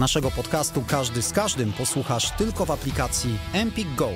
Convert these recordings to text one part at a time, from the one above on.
Naszego podcastu Każdy z Każdym posłuchasz tylko w aplikacji Empik Go.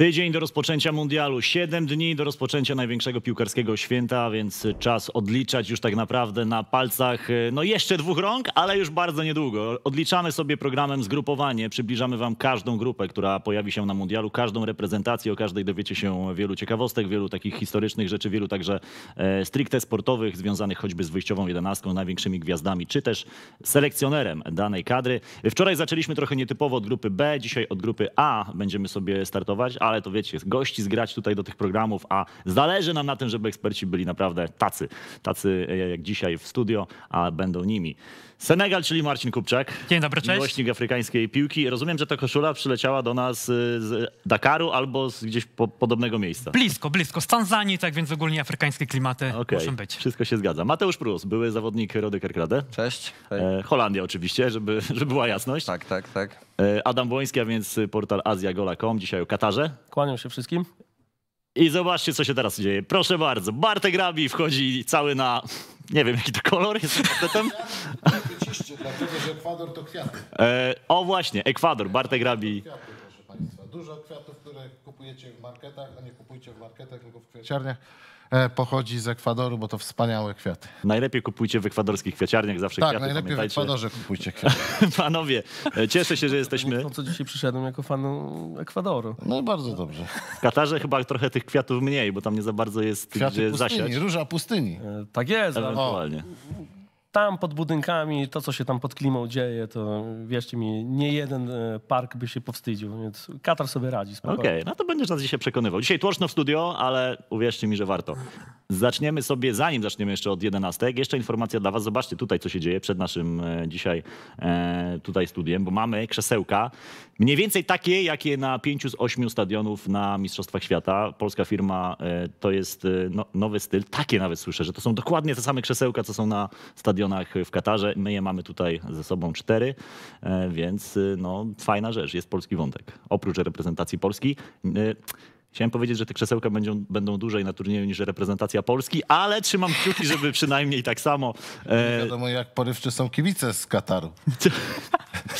Tydzień do rozpoczęcia mundialu, 7 dni do rozpoczęcia największego piłkarskiego święta, więc czas odliczać już tak naprawdę na palcach, e, no jeszcze dwóch rąk, ale już bardzo niedługo. Odliczamy sobie programem zgrupowanie, przybliżamy Wam każdą grupę, która pojawi się na mundialu, każdą reprezentację, o każdej dowiecie się wielu ciekawostek, wielu takich historycznych rzeczy, wielu także e, stricte sportowych, związanych choćby z wyjściową jedenastką, największymi gwiazdami, czy też selekcjonerem danej kadry. Wczoraj zaczęliśmy trochę nietypowo od grupy B, dzisiaj od grupy A będziemy sobie startować, a ale to wiecie, gości zgrać tutaj do tych programów, a zależy nam na tym, żeby eksperci byli naprawdę tacy, tacy e, jak dzisiaj w studio, a będą nimi. Senegal, czyli Marcin Kupczak. Dzień dobry, cześć. Miłośnik afrykańskiej piłki. Rozumiem, że ta koszula przyleciała do nas e, z Dakaru albo z gdzieś po, podobnego miejsca. Blisko, blisko. Z Tanzanii, tak więc ogólnie afrykańskie klimaty okay. muszą być. Wszystko się zgadza. Mateusz Prus, były zawodnik Rody Kerkrade. Cześć. Hej. E, Holandia oczywiście, żeby, żeby była jasność. Tak, tak, tak. E, Adam Błoński, a więc portal azjagola.com. Dzisiaj o Katarze. Kłaniam się wszystkim. I zobaczcie, co się teraz dzieje. Proszę bardzo, Bartek Grabi wchodzi cały na... Nie wiem, jaki to kolor jest facetem. Wyciście, dlatego że Ekwador to kwiaty. E, o właśnie, Ekwador, Bartek Grabi. Kwiaty, proszę Państwa. Dużo kwiatów, które kupujecie w marketach, a nie kupujcie w marketach, tylko w kwiaciarniach. E, pochodzi z Ekwadoru, bo to wspaniałe kwiaty. Najlepiej kupujcie w ekwadorskich kwiaciarniach, zawsze tak, kwiaty, najlepiej pamiętajcie. w Ekwadorze kupujcie kwiaty. Panowie, e, cieszę się, że jesteśmy... To, co dzisiaj przyszedłem jako fan Ekwadoru. No bardzo dobrze. W Katarze chyba trochę tych kwiatów mniej, bo tam nie za bardzo jest Kwiaty gdzie pustyni, zasiać. róża pustyni. E, tak jest. Ewentualnie. O tam pod budynkami, to co się tam pod klimą dzieje, to wierzcie mi, nie jeden e, park by się powstydził, więc Katar sobie radzi spokojnie. Okej, okay, no to będziesz nas dzisiaj przekonywał. Dzisiaj tłoczno w studio, ale uwierzcie mi, że warto. Zaczniemy sobie, zanim zaczniemy jeszcze od 11, jeszcze informacja dla was. Zobaczcie tutaj, co się dzieje przed naszym e, dzisiaj e, tutaj studiem, bo mamy krzesełka Mniej więcej takie, jakie na pięciu z ośmiu stadionów na Mistrzostwach Świata. Polska firma e, to jest e, no, nowy styl. Takie nawet słyszę, że to są dokładnie te same krzesełka, co są na stadionach w Katarze. My je mamy tutaj ze sobą cztery, e, więc no, fajna rzecz, jest polski wątek. Oprócz reprezentacji Polski. Chciałem powiedzieć, że te krzesełka będą, będą dłużej na turnieju niż reprezentacja Polski, ale trzymam kciuki, żeby przynajmniej tak samo. Nie wiadomo, jak porywczy są kibice z Kataru.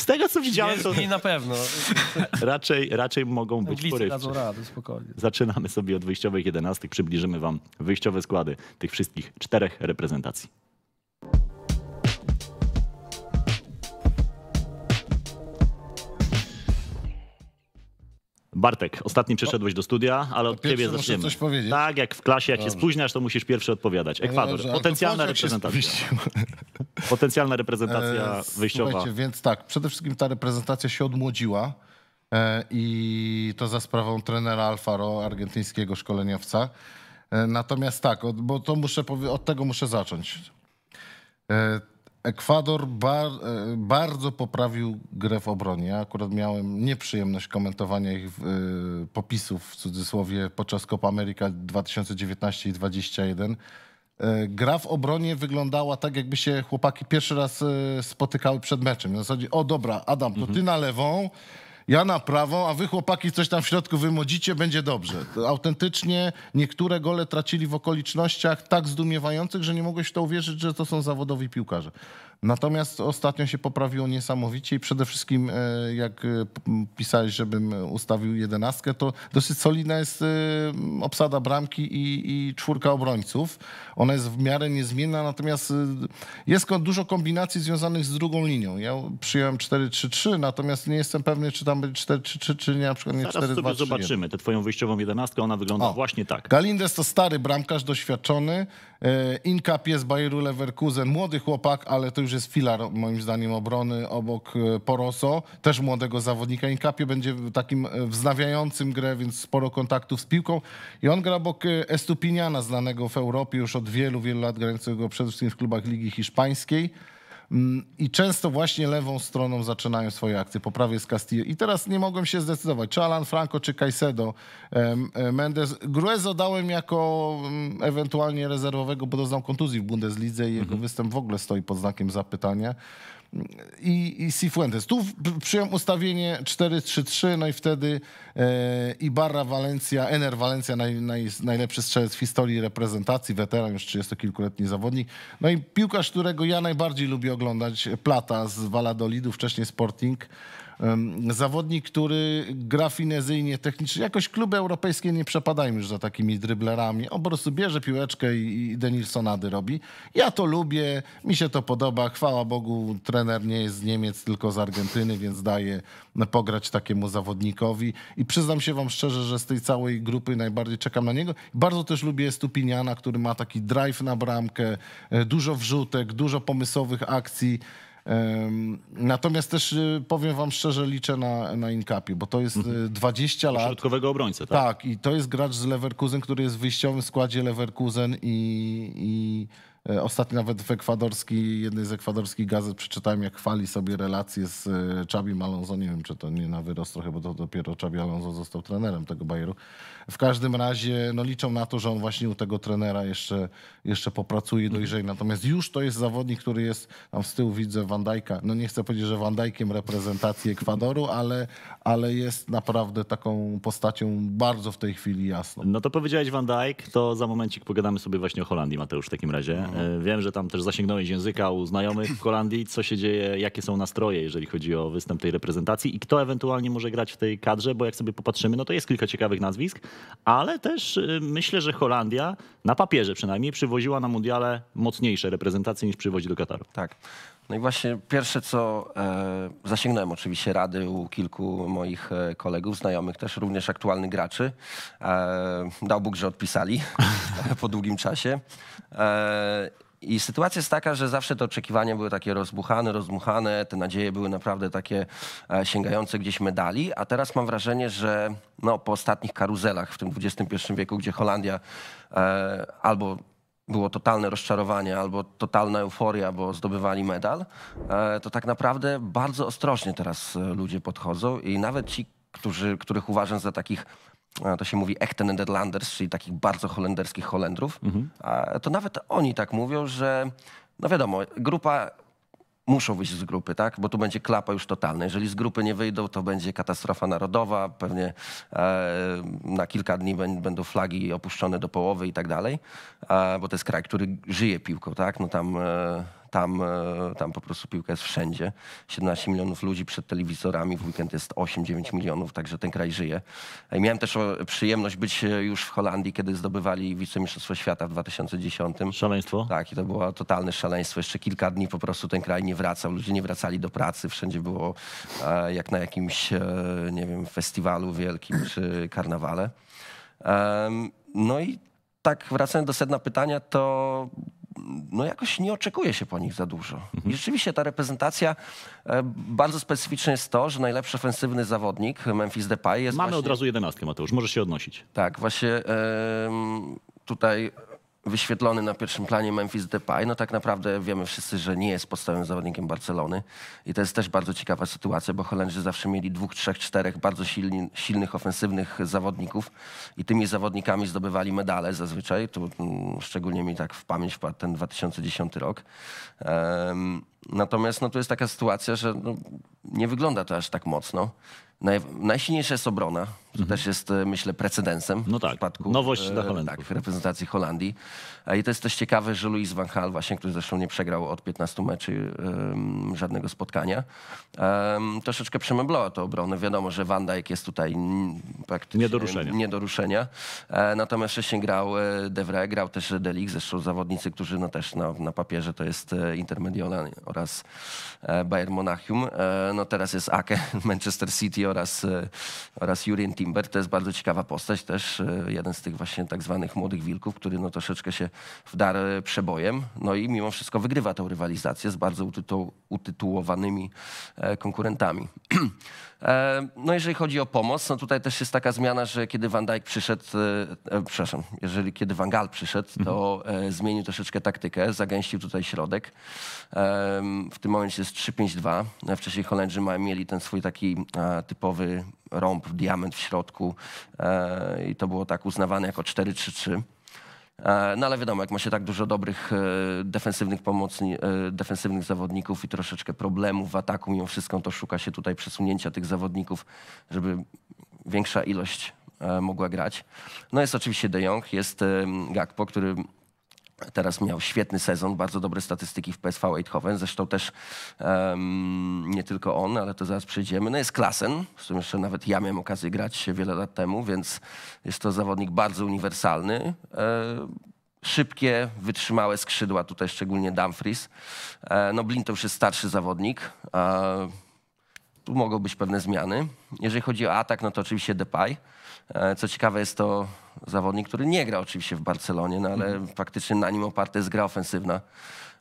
Z tego, co widziałem, to... Nie, na pewno. raczej, raczej mogą być Anglicy porywcze. dadzą radę, spokojnie. Zaczynamy sobie od wyjściowych 11. Przybliżymy wam wyjściowe składy tych wszystkich czterech reprezentacji. Bartek, ostatni przyszedłeś do studia, ale od ciebie zaczniemy. Coś powiedzieć. Tak, jak w klasie, jak Dobrze. się spóźniasz, to musisz pierwszy odpowiadać. No Ekwador, Dobrze, potencjalna reprezentacja. Potencjalna reprezentacja e, wyjściowa. Więc tak, przede wszystkim ta reprezentacja się odmłodziła e, i to za sprawą trenera Alfaro, argentyńskiego szkoleniowca. E, natomiast tak, od, bo to muszę, od tego muszę zacząć. E, Ekwador bar, e, bardzo poprawił grę w obronie. Ja akurat miałem nieprzyjemność komentowania ich y, popisów w cudzysłowie podczas Copa America 2019 i 2021. E, gra w obronie wyglądała tak, jakby się chłopaki pierwszy raz spotykały przed meczem. W zasadzie, o dobra, Adam, to ty mhm. na lewą, ja na prawo, a wy chłopaki coś tam w środku wymodzicie, będzie dobrze. To autentycznie niektóre gole tracili w okolicznościach tak zdumiewających, że nie mogłeś w to uwierzyć, że to są zawodowi piłkarze. Natomiast ostatnio się poprawiło niesamowicie i przede wszystkim e, jak e, pisałeś, żebym ustawił jedenastkę, to dosyć solidna jest e, obsada bramki i, i czwórka obrońców. Ona jest w miarę niezmienna, natomiast jest dużo kombinacji związanych z drugą linią. Ja przyjąłem 4-3-3, natomiast nie jestem pewny, czy tam będzie 4-3-3, czy nie, na przykład nie 4-2-3. Zaraz zobaczymy tę twoją wyjściową jedenastkę, ona wygląda o. właśnie tak. Galindez to stary bramkarz, doświadczony, E, Inka z Bayeru Leverkusen, młody chłopak, ale to już jest filar moim zdaniem obrony obok e, Poroso, też młodego zawodnika. Inkapie będzie takim e, wznawiającym grę, więc sporo kontaktów z piłką. I on gra obok Estupiniana, znanego w Europie już od wielu, wielu lat, grającego przede wszystkim w klubach Ligi Hiszpańskiej. Mm, I często właśnie lewą stroną zaczynają swoje akcje po prawej z Castillo. I teraz nie mogłem się zdecydować, czy Alan Franco, czy Caicedo. E, Mendes, Gruezo dałem jako mm, ewentualnie rezerwowego, bo doznał kontuzji w Bundeslidze i jego mhm. występ w ogóle stoi pod znakiem zapytania i, i Cifuentes. Tu przyjął ustawienie 4-3-3, no i wtedy e, Ibarra Valencia, Ener Valencia, naj, naj, najlepszy strzelec w historii reprezentacji, weteran, już 30-kilkuletni zawodnik. No i piłkarz, którego ja najbardziej lubię oglądać, Plata z Valladolidu, wcześniej Sporting. Zawodnik, który gra finezyjnie, technicznie. Jakoś kluby europejskie nie przepadają już za takimi dryblerami. On po prostu bierze piłeczkę i Denilsonady robi. Ja to lubię, mi się to podoba. Chwała Bogu, trener nie jest z Niemiec, tylko z Argentyny, więc daje pograć takiemu zawodnikowi. I przyznam się wam szczerze, że z tej całej grupy najbardziej czekam na niego. Bardzo też lubię Stupiniana, który ma taki drive na bramkę, e, dużo wrzutek, dużo pomysłowych akcji. Natomiast też y, powiem wam szczerze, liczę na, na Inkapi, bo to jest 20 y, mhm. lat. Środkowego obrońcę, tak? Tak, i to jest gracz z Leverkusen, który jest w wyjściowym składzie Leverkusen i, i e, Ostatnio nawet w ekwadorskiej, jednej z ekwadorskich gazet przeczytałem, jak chwali sobie relacje z Czabi e, Alonso. Nie wiem, czy to nie na wyrost trochę, bo to dopiero Czabi Alonso został trenerem tego Bayeru. W każdym razie no, liczą na to, że on właśnie u tego trenera jeszcze, jeszcze popracuje mhm. dojrzej. Natomiast już to jest zawodnik, który jest, tam z tyłu widzę Van No nie chcę powiedzieć, że Van reprezentacji Ekwadoru, ale, ale jest naprawdę taką postacią bardzo w tej chwili jasną. No to powiedziałeś Van to za momencik pogadamy sobie właśnie o Holandii, Mateusz, w takim razie. No. E, wiem, że tam też zasięgnąłeś języka u znajomych w Holandii. Co się dzieje, jakie są nastroje, jeżeli chodzi o występ tej reprezentacji i kto ewentualnie może grać w tej kadrze, bo jak sobie popatrzymy, no to jest kilka ciekawych nazwisk ale też y, myślę, że Holandia na papierze przynajmniej przywoziła na mundiale mocniejsze reprezentacje niż przywozi do Kataru. Tak. No i właśnie pierwsze, co e, zasięgnąłem oczywiście rady u kilku moich e, kolegów, znajomych też, również aktualnych graczy. E, dał Bóg, że odpisali po długim czasie. E, i sytuacja jest taka, że zawsze te oczekiwania były takie rozbuchane, rozmuchane, te nadzieje były naprawdę takie e, sięgające gdzieś medali, a teraz mam wrażenie, że no, po ostatnich karuzelach w tym XXI wieku, gdzie Holandia e, albo było totalne rozczarowanie albo totalna euforia, bo zdobywali medal, e, to tak naprawdę bardzo ostrożnie teraz e, ludzie podchodzą i nawet ci, którzy, których uważam za takich e, to się mówi echte Nederlanders, czyli takich bardzo holenderskich Holendrów, mhm. to nawet oni tak mówią, że no wiadomo, grupa muszą wyjść z grupy, tak? bo tu będzie klapa już totalna. Jeżeli z grupy nie wyjdą, to będzie katastrofa narodowa, pewnie e, na kilka dni będą flagi opuszczone do połowy i tak dalej, e, bo to jest kraj, który żyje piłką, tak? No tam... E, tam, e, tam po prostu piłka jest wszędzie. 17 milionów ludzi przed telewizorami, w weekend jest 8-9 milionów, także ten kraj żyje. I e, miałem też przyjemność być e, już w Holandii, kiedy zdobywali wicemistrzostwo świata w 2010. Szaleństwo? Tak, i to było totalne szaleństwo. Jeszcze kilka dni po prostu ten kraj nie wracał. Ludzie nie wracali do pracy, wszędzie było jak na jakimś, nie wiem, festiwalu wielkim czy karnawale. No i tak wracając do sedna pytania, to no jakoś nie oczekuje się po nich za dużo. I mhm. rzeczywiście ta reprezentacja, e, bardzo specyficzne jest to, że najlepszy ofensywny zawodnik Memphis Depay jest Mamy właśnie... od razu jedenastkę, Mateusz, może się odnosić. Tak, właśnie tutaj wyświetlony na pierwszym planie Memphis Depay, no tak naprawdę wiemy wszyscy, że nie jest podstawowym zawodnikiem Barcelony i to jest też bardzo ciekawa sytuacja, bo Holendrzy zawsze mieli dwóch, trzech, czterech bardzo silni, silnych, ofensywnych zawodników i tymi zawodnikami zdobywali medale zazwyczaj, tu mm, szczególnie mi tak w pamięć wpadł ten 2010 rok. Um, natomiast no, tu jest taka sytuacja, że no, nie wygląda to aż tak mocno. Naj, najsilniejsza jest obrona. To mhm. też jest, e, myślę, precedensem no tak. w przypadku nowość dla e, Holendrów. Tak, w reprezentacji Holandii. E, I to jest też ciekawe, że Luis van Hal właśnie, który zresztą nie przegrał od 15 meczy um, żadnego spotkania, um, troszeczkę przemeblował tę obronę. Wiadomo, że Van Dijk jest tutaj praktycznie nie do ruszenia. Nie do ruszenia. E, natomiast wcześniej grał e, Devre, grał też Delik, zresztą zawodnicy, którzy no też na, na papierze to jest e, Intermediola oraz Bayern Monachium. E, no teraz jest Ake, Manchester City oraz, oraz Jurien Timber. To jest bardzo ciekawa postać też, jeden z tych właśnie tak zwanych młodych wilków, który no troszeczkę się w dar przebojem. No i mimo wszystko wygrywa tę rywalizację z bardzo utytu, utytułowanymi e, konkurentami. E, no jeżeli chodzi o pomoc, no tutaj też jest taka zmiana, że kiedy Van Dijk przyszedł, e, e przepraszam, jeżeli kiedy Van Gaal przyszedł, to mhm. e, zmienił troszeczkę taktykę, zagęścił tutaj środek. E, w tym momencie jest 3-5-2. Wcześniej Holendrzy ma, mieli ten swój taki a, typowy rąb, diament w środku i to było tak uznawane jako 4-3-3. E, no ale wiadomo, jak ma się tak dużo dobrych e, defensywnych pomocni, e, defensywnych zawodników i troszeczkę problemów w ataku mimo wszystko, to szuka się tutaj przesunięcia tych zawodników, żeby większa ilość mogła grać. No jest oczywiście De Jong, jest Gakpo, który Teraz miał świetny sezon, bardzo dobre statystyki w PSV Eindhoven. Zresztą też um, nie tylko on, ale to zaraz przejdziemy. No jest Klasen, w sumie jeszcze nawet ja miałem okazję grać wiele lat temu, więc jest to zawodnik bardzo uniwersalny. E, szybkie, wytrzymałe skrzydła, tutaj szczególnie Dumfries. E, no blind to już jest starszy zawodnik. E, tu mogą być pewne zmiany. Jeżeli chodzi o atak, no to oczywiście Depay. E, co ciekawe jest to zawodnik, który nie gra oczywiście w Barcelonie, no ale mhm. faktycznie na nim oparta jest gra ofensywna.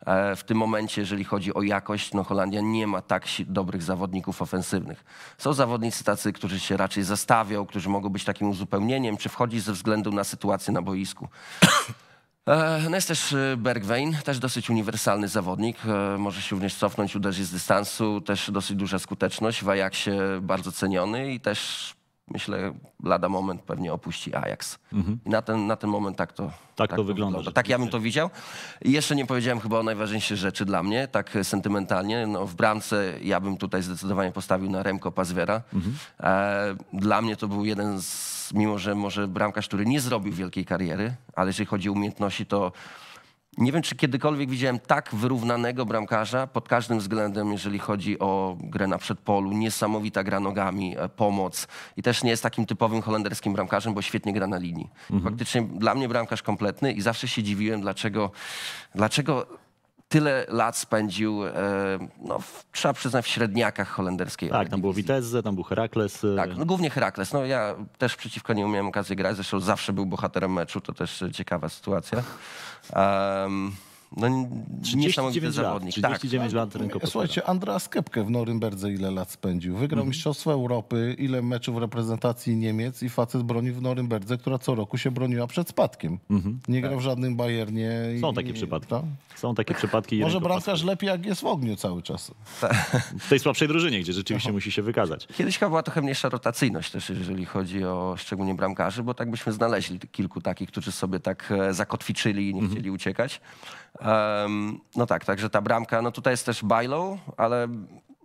E, w tym momencie, jeżeli chodzi o jakość, no Holandia nie ma tak dobrych zawodników ofensywnych. Są zawodnicy tacy, którzy się raczej zastawią, którzy mogą być takim uzupełnieniem, czy wchodzić ze względu na sytuację na boisku. E, no jest też Bergwein, też dosyć uniwersalny zawodnik. Może się również cofnąć, uderzyć z dystansu, też dosyć duża skuteczność. W Ajaxie bardzo ceniony i też myślę, lada moment pewnie opuści Ajax. Mhm. I na ten, na ten moment tak to, tak tak to, to wygląda. wygląda. Tak ja bym to widział. I jeszcze nie powiedziałem chyba o najważniejszej rzeczy dla mnie, tak sentymentalnie. No, w bramce ja bym tutaj zdecydowanie postawił na Remko Pazwera. Mhm. E, dla mnie to był jeden z, mimo że może bramkarz, który nie zrobił wielkiej kariery, ale jeżeli chodzi o umiejętności, to nie wiem, czy kiedykolwiek widziałem tak wyrównanego bramkarza pod każdym względem, jeżeli chodzi o grę na przedpolu. Niesamowita gra nogami, e, pomoc. I też nie jest takim typowym holenderskim bramkarzem, bo świetnie gra na linii. Mhm. Faktycznie dla mnie bramkarz kompletny i zawsze się dziwiłem, dlaczego, dlaczego tyle lat spędził, e, no, trzeba przyznać, w średniakach holenderskiej. Tak, tam było Vitesse, tam był Herakles. E. Tak, no, głównie Herakles. No, ja też przeciwko nie miałem okazji grać, zresztą zawsze był bohaterem meczu, to też ciekawa sytuacja. Um, no, niesamowity zawodnik. Lat, 39 tak. lat rynku Słuchajcie, Andreas Kepke w Norymberdze ile lat spędził? Wygrał mm. Mistrzostwo Europy, ile meczów reprezentacji Niemiec i facet broni w Norymberdze, która co roku się broniła przed spadkiem. Mm -hmm. Nie grał tak. w żadnym Bayernie. Są takie i, przypadki. Ta? Są takie przypadki. Może bramkarz lepiej, jak jest w ogniu cały czas. Ta. W tej słabszej drużynie, gdzie rzeczywiście Aha. musi się wykazać. Kiedyś chyba była trochę mniejsza rotacyjność też, jeżeli chodzi o szczególnie bramkarzy, bo tak byśmy znaleźli kilku takich, którzy sobie tak e, zakotwiczyli i nie mhm. chcieli mm -hmm. uciekać no tak, także ta bramka, no tutaj jest też Bajlow, ale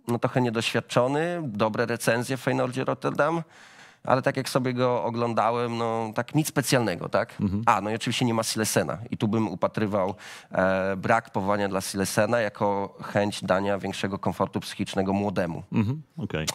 no trochę niedoświadczony, dobre recenzje w Feyenoordzie Rotterdam ale tak jak sobie go oglądałem, no tak nic specjalnego, tak? Mhm. A, no i oczywiście nie ma Silesena i tu bym upatrywał e, brak powołania dla Silesena jako chęć dania większego komfortu psychicznego młodemu. Mhm. Okay.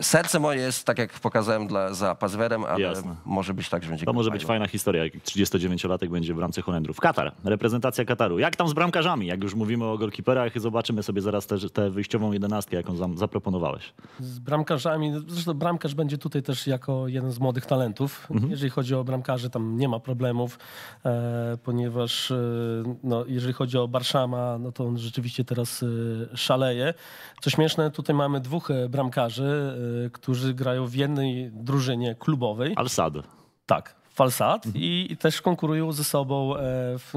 Serce moje jest, tak jak pokazałem dla, za Pazwerem, ale Jasne. może być tak, że będzie... To może być fajna historia, jak 39-latek będzie w ramce Holendrów. Katar, reprezentacja Kataru. Jak tam z bramkarzami? Jak już mówimy o golkiperach, zobaczymy sobie zaraz tę wyjściową jedenastkę, jaką zaproponowałeś. Z bramkarzami, no, zresztą bramkarz będzie tutaj też jako to jeden z młodych talentów. Mhm. Jeżeli chodzi o bramkarzy, tam nie ma problemów, e, ponieważ e, no, jeżeli chodzi o Barszama, no to on rzeczywiście teraz e, szaleje. Co śmieszne, tutaj mamy dwóch bramkarzy, którzy grają w jednej drużynie klubowej. Alsad. Tak, Falsad mhm. i, i też konkurują ze sobą w,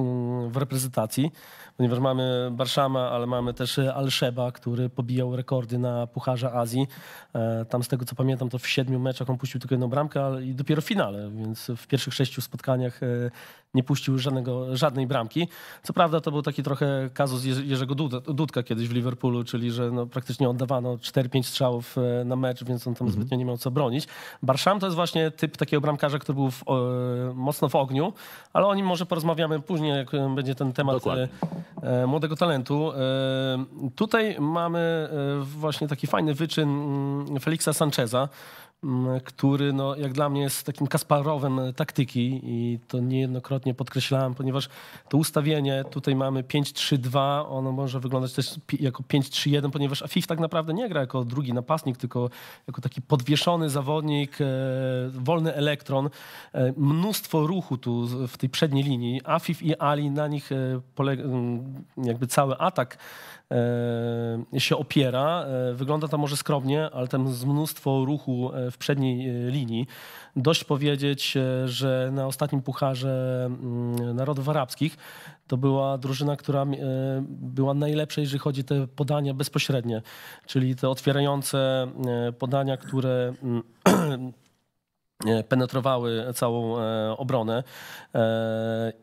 w reprezentacji ponieważ mamy Barszama, ale mamy też Al-Sheba, który pobijał rekordy na Pucharze Azji. E, tam z tego co pamiętam, to w siedmiu meczach on puścił tylko jedną bramkę ale i dopiero w finale, więc w pierwszych sześciu spotkaniach e, nie puścił żadnego, żadnej bramki. Co prawda to był taki trochę kazus Jerzego Dudka kiedyś w Liverpoolu, czyli że no praktycznie oddawano 4-5 strzałów e, na mecz, więc on tam mhm. zbytnio nie miał co bronić. Barszam to jest właśnie typ takiego bramkarza, który był w, mocno w ogniu, ale o nim może porozmawiamy później, jak będzie ten temat Dokładnie. E, młodego talentu. E, tutaj mamy e, właśnie taki fajny wyczyn mm, Felixa Sancheza, Mm, który no, jak dla mnie jest takim kasparowym e, taktyki i to niejednokrotnie podkreślałem, ponieważ to ustawienie, tutaj mamy 5-3-2, ono może wyglądać też jako 5-3-1, ponieważ Afif tak naprawdę nie gra jako drugi napastnik, tylko jako taki podwieszony zawodnik, e, wolny elektron, e, mnóstwo ruchu tu w tej przedniej linii. Afif i Ali, na nich polega jakby cały atak E, się opiera. E, wygląda to może skromnie, ale tam jest mnóstwo ruchu e, w przedniej linii. Dość powiedzieć, że na ostatnim pucharze mm, narodów arabskich to była drużyna, która była najlepsza, jeżeli chodzi o te podania bezpośrednie, czyli te otwierające podania, które mm, penetrowały całą obronę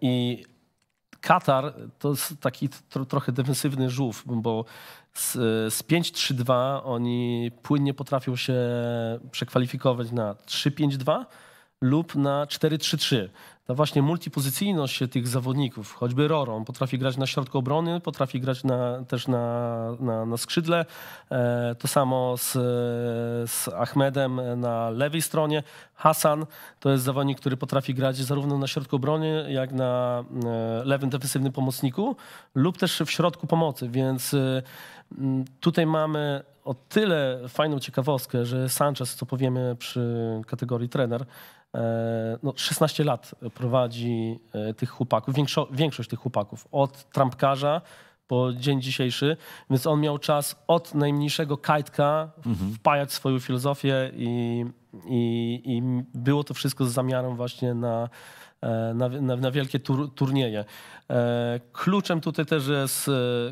i Katar to jest taki tro, trochę defensywny żółw, bo z, z 5-3-2 oni płynnie potrafią się przekwalifikować na 3-5-2 lub na 4-3-3 na no właśnie multipozycyjność tych zawodników. Choćby Roro, on potrafi grać na środku obrony, potrafi grać na, też na, na, na skrzydle. E, to samo z, z Ahmedem na lewej stronie. Hasan to jest zawodnik, który potrafi grać zarówno na środku obrony, jak na e, lewym defensywnym pomocniku lub też w środku pomocy, więc e, tutaj mamy o tyle fajną ciekawostkę, że Sanchez, co powiemy przy kategorii trener, E, no 16 lat prowadzi e, tych chłopaków, większo, większość tych chłopaków, od trampkarza po dzień dzisiejszy, więc on miał czas od najmniejszego kajtka mhm. wpajać swoją filozofię i, i, i było to wszystko z zamiarem właśnie na, e, na, na, na, wielkie tur, turnieje. Kluczem tutaj też jest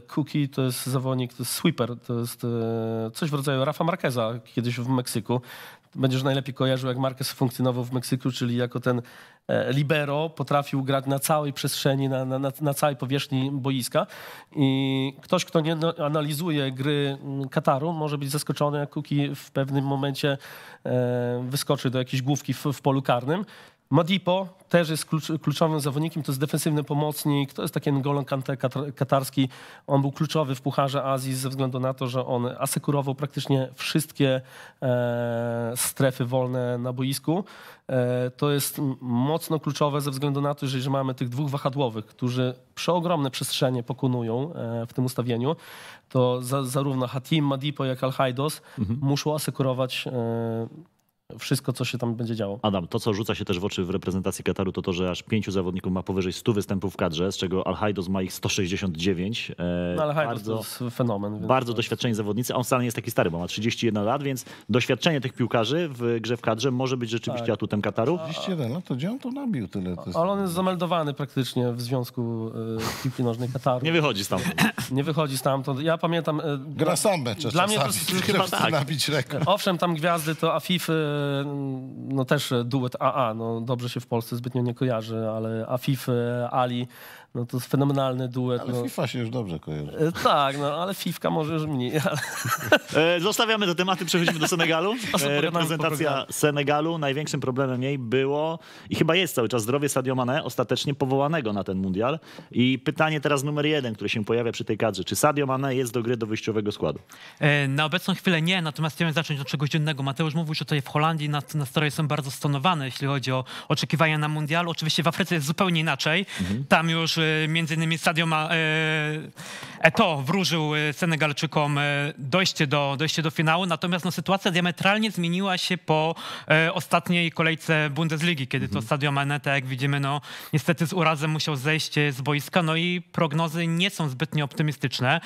Cookie, to jest zawodnik, to jest sweeper, to jest coś w rodzaju Rafa Marqueza kiedyś w Meksyku będziesz najlepiej kojarzył, jak Marquez funkcjonował w Meksyku, czyli jako ten e, libero, potrafił grać na całej przestrzeni, na, na, na całej powierzchni boiska. I ktoś, kto nie no, analizuje gry mm, Kataru, może być zaskoczony, jak Kuki w pewnym momencie e, wyskoczy do jakiejś główki w, w polu karnym. Madipo też jest klucz, kluczowym zawodnikiem, to jest defensywny pomocnik, to jest taki N'Golo Kante katarski. On był kluczowy w Pucharze Azji ze względu na to, że on asekurował praktycznie wszystkie e, strefy wolne na boisku. E, to jest mocno kluczowe ze względu na to, że, mamy tych dwóch wahadłowych, którzy przeogromne przestrzenie pokonują e, w tym ustawieniu, to za, zarówno Hatim, Madipo jak Al-Haidos mhm. muszą asekurować e, wszystko, co się tam będzie działo. Adam, to co rzuca się też w oczy w reprezentacji Kataru, to to, że aż pięciu zawodników ma powyżej 100 występów w kadrze, z czego Al-Haidos ma ich 169. E, no, Al-Haidos to jest fenomen. Bardzo tak. doświadczeni zawodnicy, on wcale nie jest taki stary, bo ma 31 lat, więc doświadczenie tych piłkarzy w grze w kadrze może być rzeczywiście tak. atutem Kataru. 31 lat, to gdzie on to nabił tyle? To jest... Ale on jest zameldowany praktycznie w Związku e, Piłki Nożnej Kataru. Nie wychodzi stamtąd. nie wychodzi stamtąd. Ja pamiętam... E, Gra sam Dla mnie to jest... Chyba tak. Owszem, tam gwiazdy to Afify, no też duet AA, no dobrze się w Polsce zbytnio nie kojarzy, ale Afif, e, Ali no to jest fenomenalny duet. Ale no. FIFA się już dobrze kojarzy. E, tak, no ale Fifka może już mniej. Ale... E, zostawiamy te tematy, przechodzimy do Senegalu. E, reprezentacja Senegalu. Największym problemem jej było i chyba jest cały czas zdrowie Sadio Mane, ostatecznie powołanego na ten mundial. I pytanie teraz numer jeden, które się pojawia przy tej kadrze. Czy Sadio Mane jest do gry do wyjściowego składu? Na obecną chwilę nie, natomiast chciałem zacząć od czegoś innego. Mateusz mówił, że tutaj w Holandii nastroje są bardzo stonowane, jeśli chodzi o oczekiwania na mundial. Oczywiście w Afryce jest zupełnie inaczej. Mhm. Tam już E, między innymi Sadio Ma, e, Eto wróżył e, Senegalczykom dojście do, dojście do finału, natomiast no, sytuacja diametralnie zmieniła się po ostatniej kolejce Bundesligi, kiedy to mhm. Sadio maneta jak widzimy, no, niestety z urazem musiał zejść z boiska, no i prognozy nie są zbytnio optymistyczne.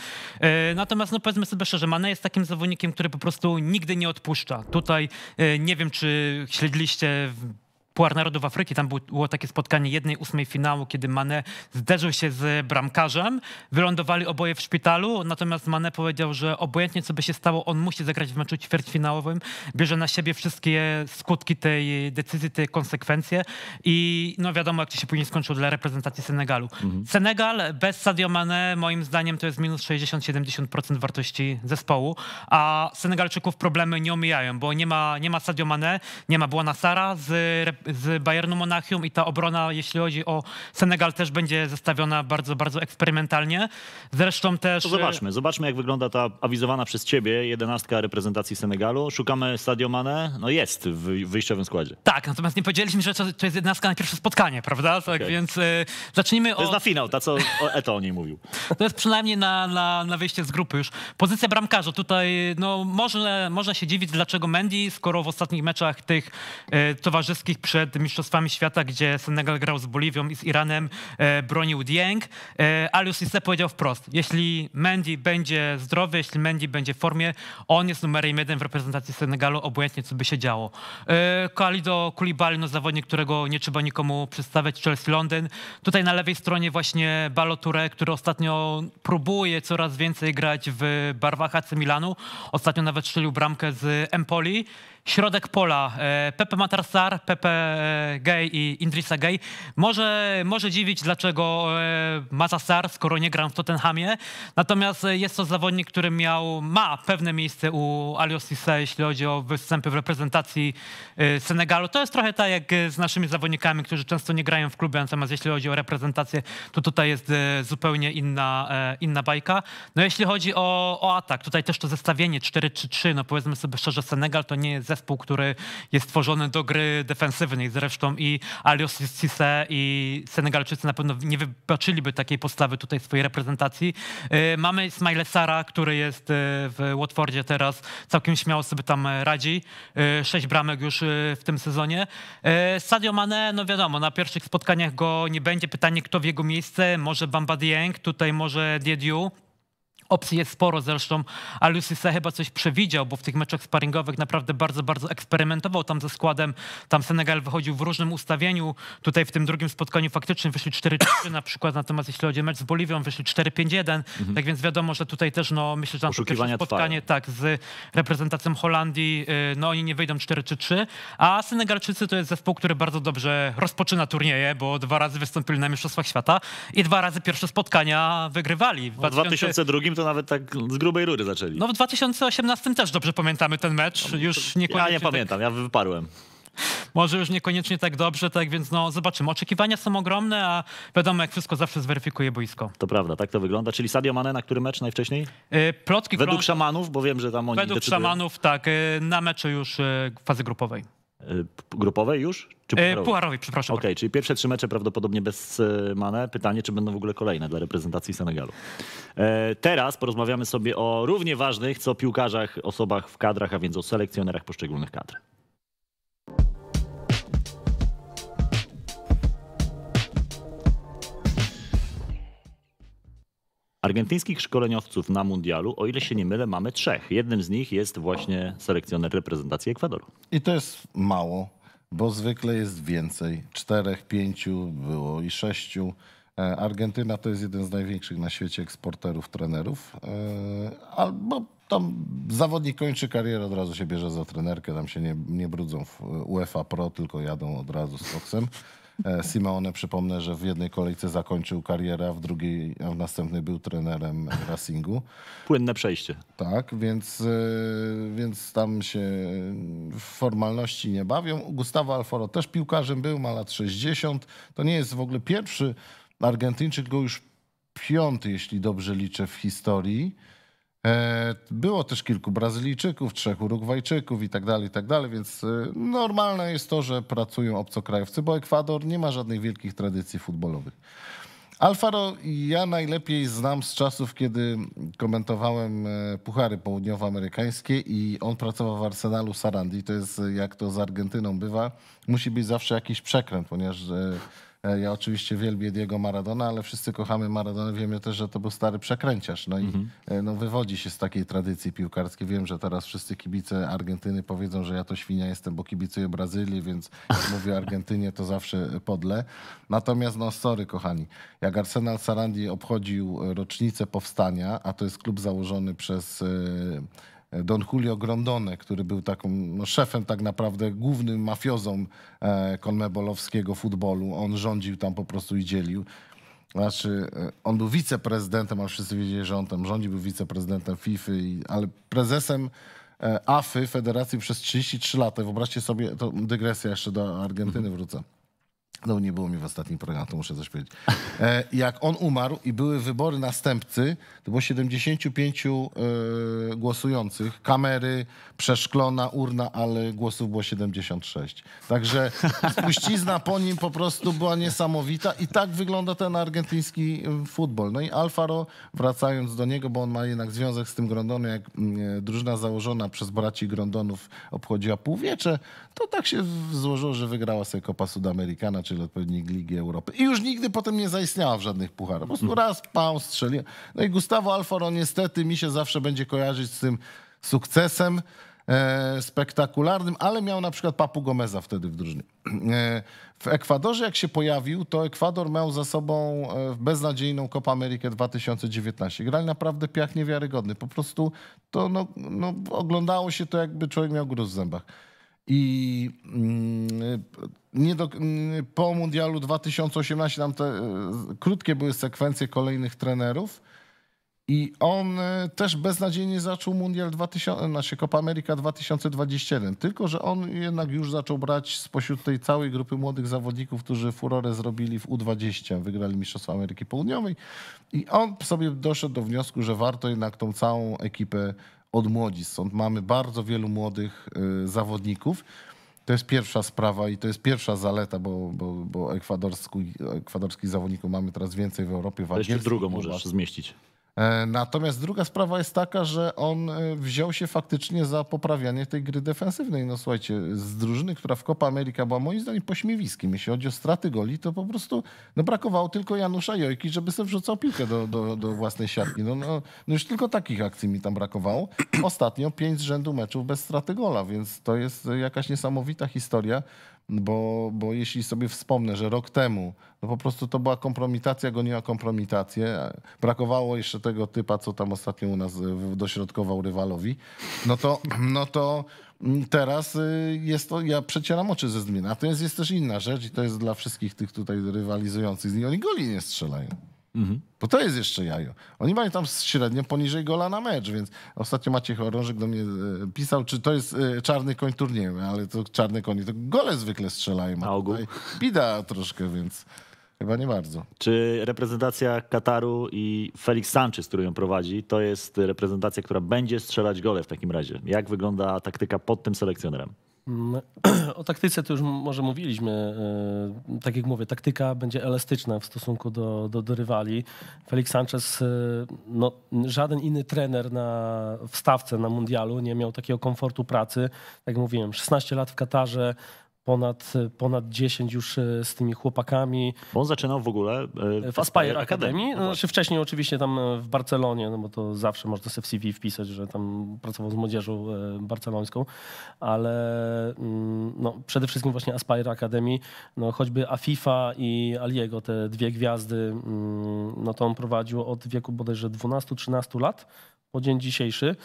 Natomiast no, powiedzmy sobie szczerze, Mane jest takim zawodnikiem, który po prostu nigdy nie odpuszcza. Tutaj nie wiem, czy śledziliście Puar Narodów Afryki, tam było takie spotkanie jednej ósmej finału, kiedy Mane zderzył się z bramkarzem, wylądowali oboje w szpitalu, natomiast Mane powiedział, że obojętnie co by się stało, on musi zagrać w meczu ćwierćfinałowym, bierze na siebie wszystkie skutki tej decyzji, te konsekwencje i no wiadomo jak to się później skończyło dla reprezentacji Senegalu. Mhm. Senegal bez Sadio Mane moim zdaniem to jest minus 60-70% wartości zespołu, a Senegalczyków problemy nie omijają, bo nie ma, nie ma Sadio Mane, nie ma Błana Sara z z Bayernu Monachium i ta obrona, jeśli chodzi o Senegal, też będzie zestawiona bardzo, bardzo eksperymentalnie. Zresztą też... To zobaczmy, zobaczmy jak wygląda ta awizowana przez ciebie jedenastka reprezentacji Senegalu. Szukamy Sadio Mane, no jest w wyjściowym składzie. Tak, natomiast nie powiedzieliśmy, że to, to jest jedenastka na pierwsze spotkanie, prawda? Tak, okay. więc y, zacznijmy od... To jest na finał, ta co Eto o niej mówił. To jest przynajmniej na, na, na wyjście z grupy już. Pozycja bramkarza tutaj, no można można się dziwić, dlaczego Mendy, skoro w ostatnich meczach tych y, towarzyskich przed Mistrzostwami Świata, gdzie Senegal grał z Boliwią i z Iranem, e, bronił Dieng. E, Alius Isse powiedział wprost, jeśli Mendy będzie zdrowy, jeśli Mendy będzie w formie, on jest numerem jeden w reprezentacji Senegalu, obojętnie co by się działo. E, Kalido Kulibali, no zawodnik, którego nie trzeba nikomu przedstawiać, Chelsea Londyn. Tutaj na lewej stronie właśnie Baloture, który ostatnio próbuje coraz więcej grać w barwach AC Milanu. Ostatnio nawet strzelił bramkę z Empoli środek pola. E, Pepe Matarsar, Pepe e, Gay i Indrisa Gay. Może, może dziwić, dlaczego e, Matarsar, skoro nie gram w Tottenhamie. Natomiast jest to zawodnik, który miał, ma pewne miejsce u Aliosisa, jeśli chodzi o występy w reprezentacji Senegalu. To jest trochę tak jak z naszymi zawodnikami, którzy często nie grają w klubie, natomiast jeśli chodzi o reprezentację, to tutaj jest zupełnie inna, inna bajka. No jeśli chodzi o, o atak, tutaj też to zestawienie 4-3-3, no powiedzmy sobie szczerze, Senegal to nie jest zespół, który jest tworzony do gry defensywnej. Zresztą i Alios Cisse i Senegalczycy na pewno nie wybaczyliby takiej postawy tutaj swojej reprezentacji. Y, mamy Ismaile Sara, który jest y, w Watfordzie teraz, całkiem śmiało sobie tam radzi. Y, sześć bramek już w tym sezonie. Sadio Mane, no wiadomo, na pierwszych spotkaniach go nie będzie. Pytanie, kto w jego miejsce? Może Bamba Dieng, tutaj może Diediu opcji jest sporo zresztą, a Lucysa chyba coś przewidział, bo w tych meczach sparingowych naprawdę bardzo, bardzo eksperymentował tam ze składem. Tam Senegal wychodził w różnym ustawieniu. Tutaj w tym drugim spotkaniu faktycznie wyszli 4-3 na przykład, natomiast jeśli chodzi o mecz z Boliwią, wyszli 4-5-1. Mhm. Tak więc wiadomo, że tutaj też no, myślę, że tam pierwsze spotkanie tak, z reprezentacją Holandii, y, no oni nie wyjdą 4-3-3, a Senegalczycy to jest zespół, który bardzo dobrze rozpoczyna turnieje, bo dwa razy wystąpili na Mistrzostwach Świata i dwa razy pierwsze spotkania wygrywali. W 2002 to to nawet tak z grubej rury zaczęli. No w 2018 też dobrze pamiętamy ten mecz. No, już niekoniecznie ja nie tak- pamiętam, tak... ja wyparłem. Może już niekoniecznie tak dobrze, tak więc no zobaczymy. Oczekiwania są ogromne, a wiadomo, jak wszystko zawsze zweryfikuje boisko. To prawda, tak to wygląda. Czyli Sadio Mane na który mecz najwcześniej? Yy, plotki Według szamanów, bo wiem, że tam oni Według decydują. szamanów, tak, yy, na mecze już yy, fazy grupowej grupowej już? Czy e, pucharowej? przepraszam. Okej, okay, czyli pierwsze trzy mecze prawdopodobnie bez e, Mane. Pytanie, czy będą w ogóle kolejne dla reprezentacji Senegalu. E, teraz porozmawiamy sobie o równie ważnych co piłkarzach, osobach w kadrach, a więc o selekcjonerach poszczególnych kadr. Argentyńskich szkoleniowców na mundialu, o ile się nie mylę, mamy trzech. Jednym z nich jest właśnie selekcjoner reprezentacji Ekwadoru. I to jest mało, bo zwykle jest więcej. Czterech, pięciu, było i sześciu. E, Argentyna to jest jeden z największych na świecie eksporterów trenerów, e, albo tam zawodnik kończy karierę, od razu się bierze za trenerkę, tam się nie, nie brudzą w e, UEFA Pro, tylko jadą od razu z koksem. E, Simeone, przypomnę, że w jednej kolejce zakończył karierę, a w drugiej, a w następnej był trenerem Racingu. Płynne przejście. Tak, więc, e, więc tam się formalności nie bawią. Gustavo Alfaro też piłkarzem był, ma lat 60. To nie jest w ogóle pierwszy Argentyńczyk, go już piąty, jeśli dobrze liczę, w historii. E, było też kilku Brazylijczyków, trzech Urugwajczyków i tak dalej, i tak dalej, więc e, normalne jest to, że pracują obcokrajowcy, bo Ekwador nie ma żadnych wielkich tradycji futbolowych. Alfaro ja najlepiej znam z czasów, kiedy komentowałem e, Puchary Południowoamerykańskie i on pracował w Arsenalu Sarandi. To jest jak to z Argentyną bywa. Musi być zawsze jakiś przekręt, ponieważ E, ja oczywiście wielbię Diego Maradona, ale wszyscy kochamy Maradona. Wiemy też, że to był stary przekręciarz. No i mhm. E, no, wywodzi się z takiej tradycji piłkarskiej. Wiem, że teraz wszyscy kibice Argentyny powiedzą, że ja to świnia jestem, bo kibicuję Brazylii, więc jak mówię Argentynie, to zawsze podle. Natomiast, no sorry kochani, jak Arsenal Sarandi obchodził rocznicę powstania, a to jest klub założony przez e, Don Julio Grondone, który był takim, no, szefem tak naprawdę, głównym mafiozą e, konmebolowskiego futbolu. On rządził tam po prostu i dzielił. Znaczy, e, on był wiceprezydentem, a wszyscy wiedzieli, że on tam rządzi, był wiceprezydentem FIFA, ale prezesem e, AFY, Federacji przez 33 lata. Wyobraźcie sobie, to dygresja jeszcze do Argentyny mhm. wrócę parsknął, nie było mi w ostatnim programie, to muszę coś powiedzieć. E, jak on umarł i były wybory następcy, to było 75 e, głosujących, kamery, przeszklona urna, ale głosów było 76. Także spuścizna po nim po prostu była niesamowita i tak wygląda ten argentyński e, futbol. No i Alfaro, wracając do niego, bo on ma jednak związek z tym Grondonem, jak mm, drużyna założona przez braci Grondonów obchodziła półwiecze, to tak się złożyło, że wygrała sobie Copa Sudamericana, czy czyli odpowiednik Ligi Europy. I już nigdy potem nie zaistniała w żadnych pucharach. Po prostu mhm. raz, pał, strzelił. No i Gustavo Alfaro niestety mi się zawsze będzie kojarzyć z tym sukcesem e, spektakularnym, ale miał na przykład Papu Gomeza wtedy w drużynie. E, w Ekwadorze jak się pojawił, to Ekwador miał za sobą e, beznadziejną Copa Amerykę 2019. Grali naprawdę piach niewiarygodny. Po prostu to no, no, oglądało się to jakby człowiek miał gruz w zębach i mm, nie do, mm, po Mundialu 2018 tam te e, krótkie były sekwencje kolejnych trenerów i on e, też beznadziejnie zaczął Mundial 2000, znaczy Copa America 2021, tylko że on jednak już zaczął brać spośród tej całej grupy młodych zawodników, którzy furorę zrobili w U20, wygrali Mistrzostwo Ameryki Południowej i on sobie doszedł do wniosku, że warto jednak tą całą ekipę od młodzi. Stąd mamy bardzo wielu młodych y, zawodników. To jest pierwsza sprawa i to jest pierwsza zaleta, bo, bo, bo ekwadorskich zawodników mamy teraz więcej w Europie. W jeszcze drugą możesz zmieścić. E, natomiast druga sprawa jest taka, że on e, wziął się faktycznie za poprawianie tej gry defensywnej. No słuchajcie, z drużyny, która w Copa America była moim zdaniem pośmiewiskiem, jeśli chodzi o straty goli, to po prostu no, brakowało tylko Janusza Jojki, żeby sobie wrzucał piłkę do, do, do własnej siatki. No, no, no, już tylko takich akcji mi tam brakowało. Ostatnio pięć z rzędu meczów bez straty gola, więc to jest jakaś niesamowita historia bo, bo jeśli sobie wspomnę, że rok temu no po prostu to była kompromitacja, goniła kompromitację, brakowało jeszcze tego typa, co tam ostatnio u nas e, dośrodkował rywalowi, no to, no to mm, teraz y, jest to, ja przecieram oczy ze zmian. Natomiast jest też inna rzecz i to jest dla wszystkich tych tutaj rywalizujących z nimi, oni goli nie strzelają. Mhm. Bo to jest jeszcze jajo. Oni mają tam średnio poniżej gola na mecz, więc ostatnio Maciej Chorążek do mnie e, pisał, czy to jest e, czarny koń turnieju, ale to czarny koń, to gole zwykle strzelają. A ogół? Bida troszkę, więc... Chyba nie bardzo. Czy reprezentacja Kataru i Felix Sanchez, który ją prowadzi, to jest reprezentacja, która będzie strzelać gole w takim razie? Jak wygląda taktyka pod tym selekcjonerem? Mm, o taktyce to już może mówiliśmy. E, tak jak mówię, taktyka będzie elastyczna w stosunku do, do, do rywali. Felix Sanchez, e, no, żaden inny trener na wstawce na mundialu nie miał takiego komfortu pracy. Tak jak mówiłem, 16 lat w Katarze, ponad, ponad 10 już e, z tymi chłopakami. Bo on zaczynał w ogóle e, w, w Aspire Academy. Academy. Znaczy wcześniej oczywiście tam w Barcelonie, no bo to zawsze można sobie w CV wpisać, że tam pracował z młodzieżą barcelońską, ale mm, no, przede wszystkim właśnie Aspire Academy, no, choćby Afifa i Aliego, te dwie gwiazdy, mm, no to on prowadził od wieku bodajże 12-13 lat po dzień dzisiejszy.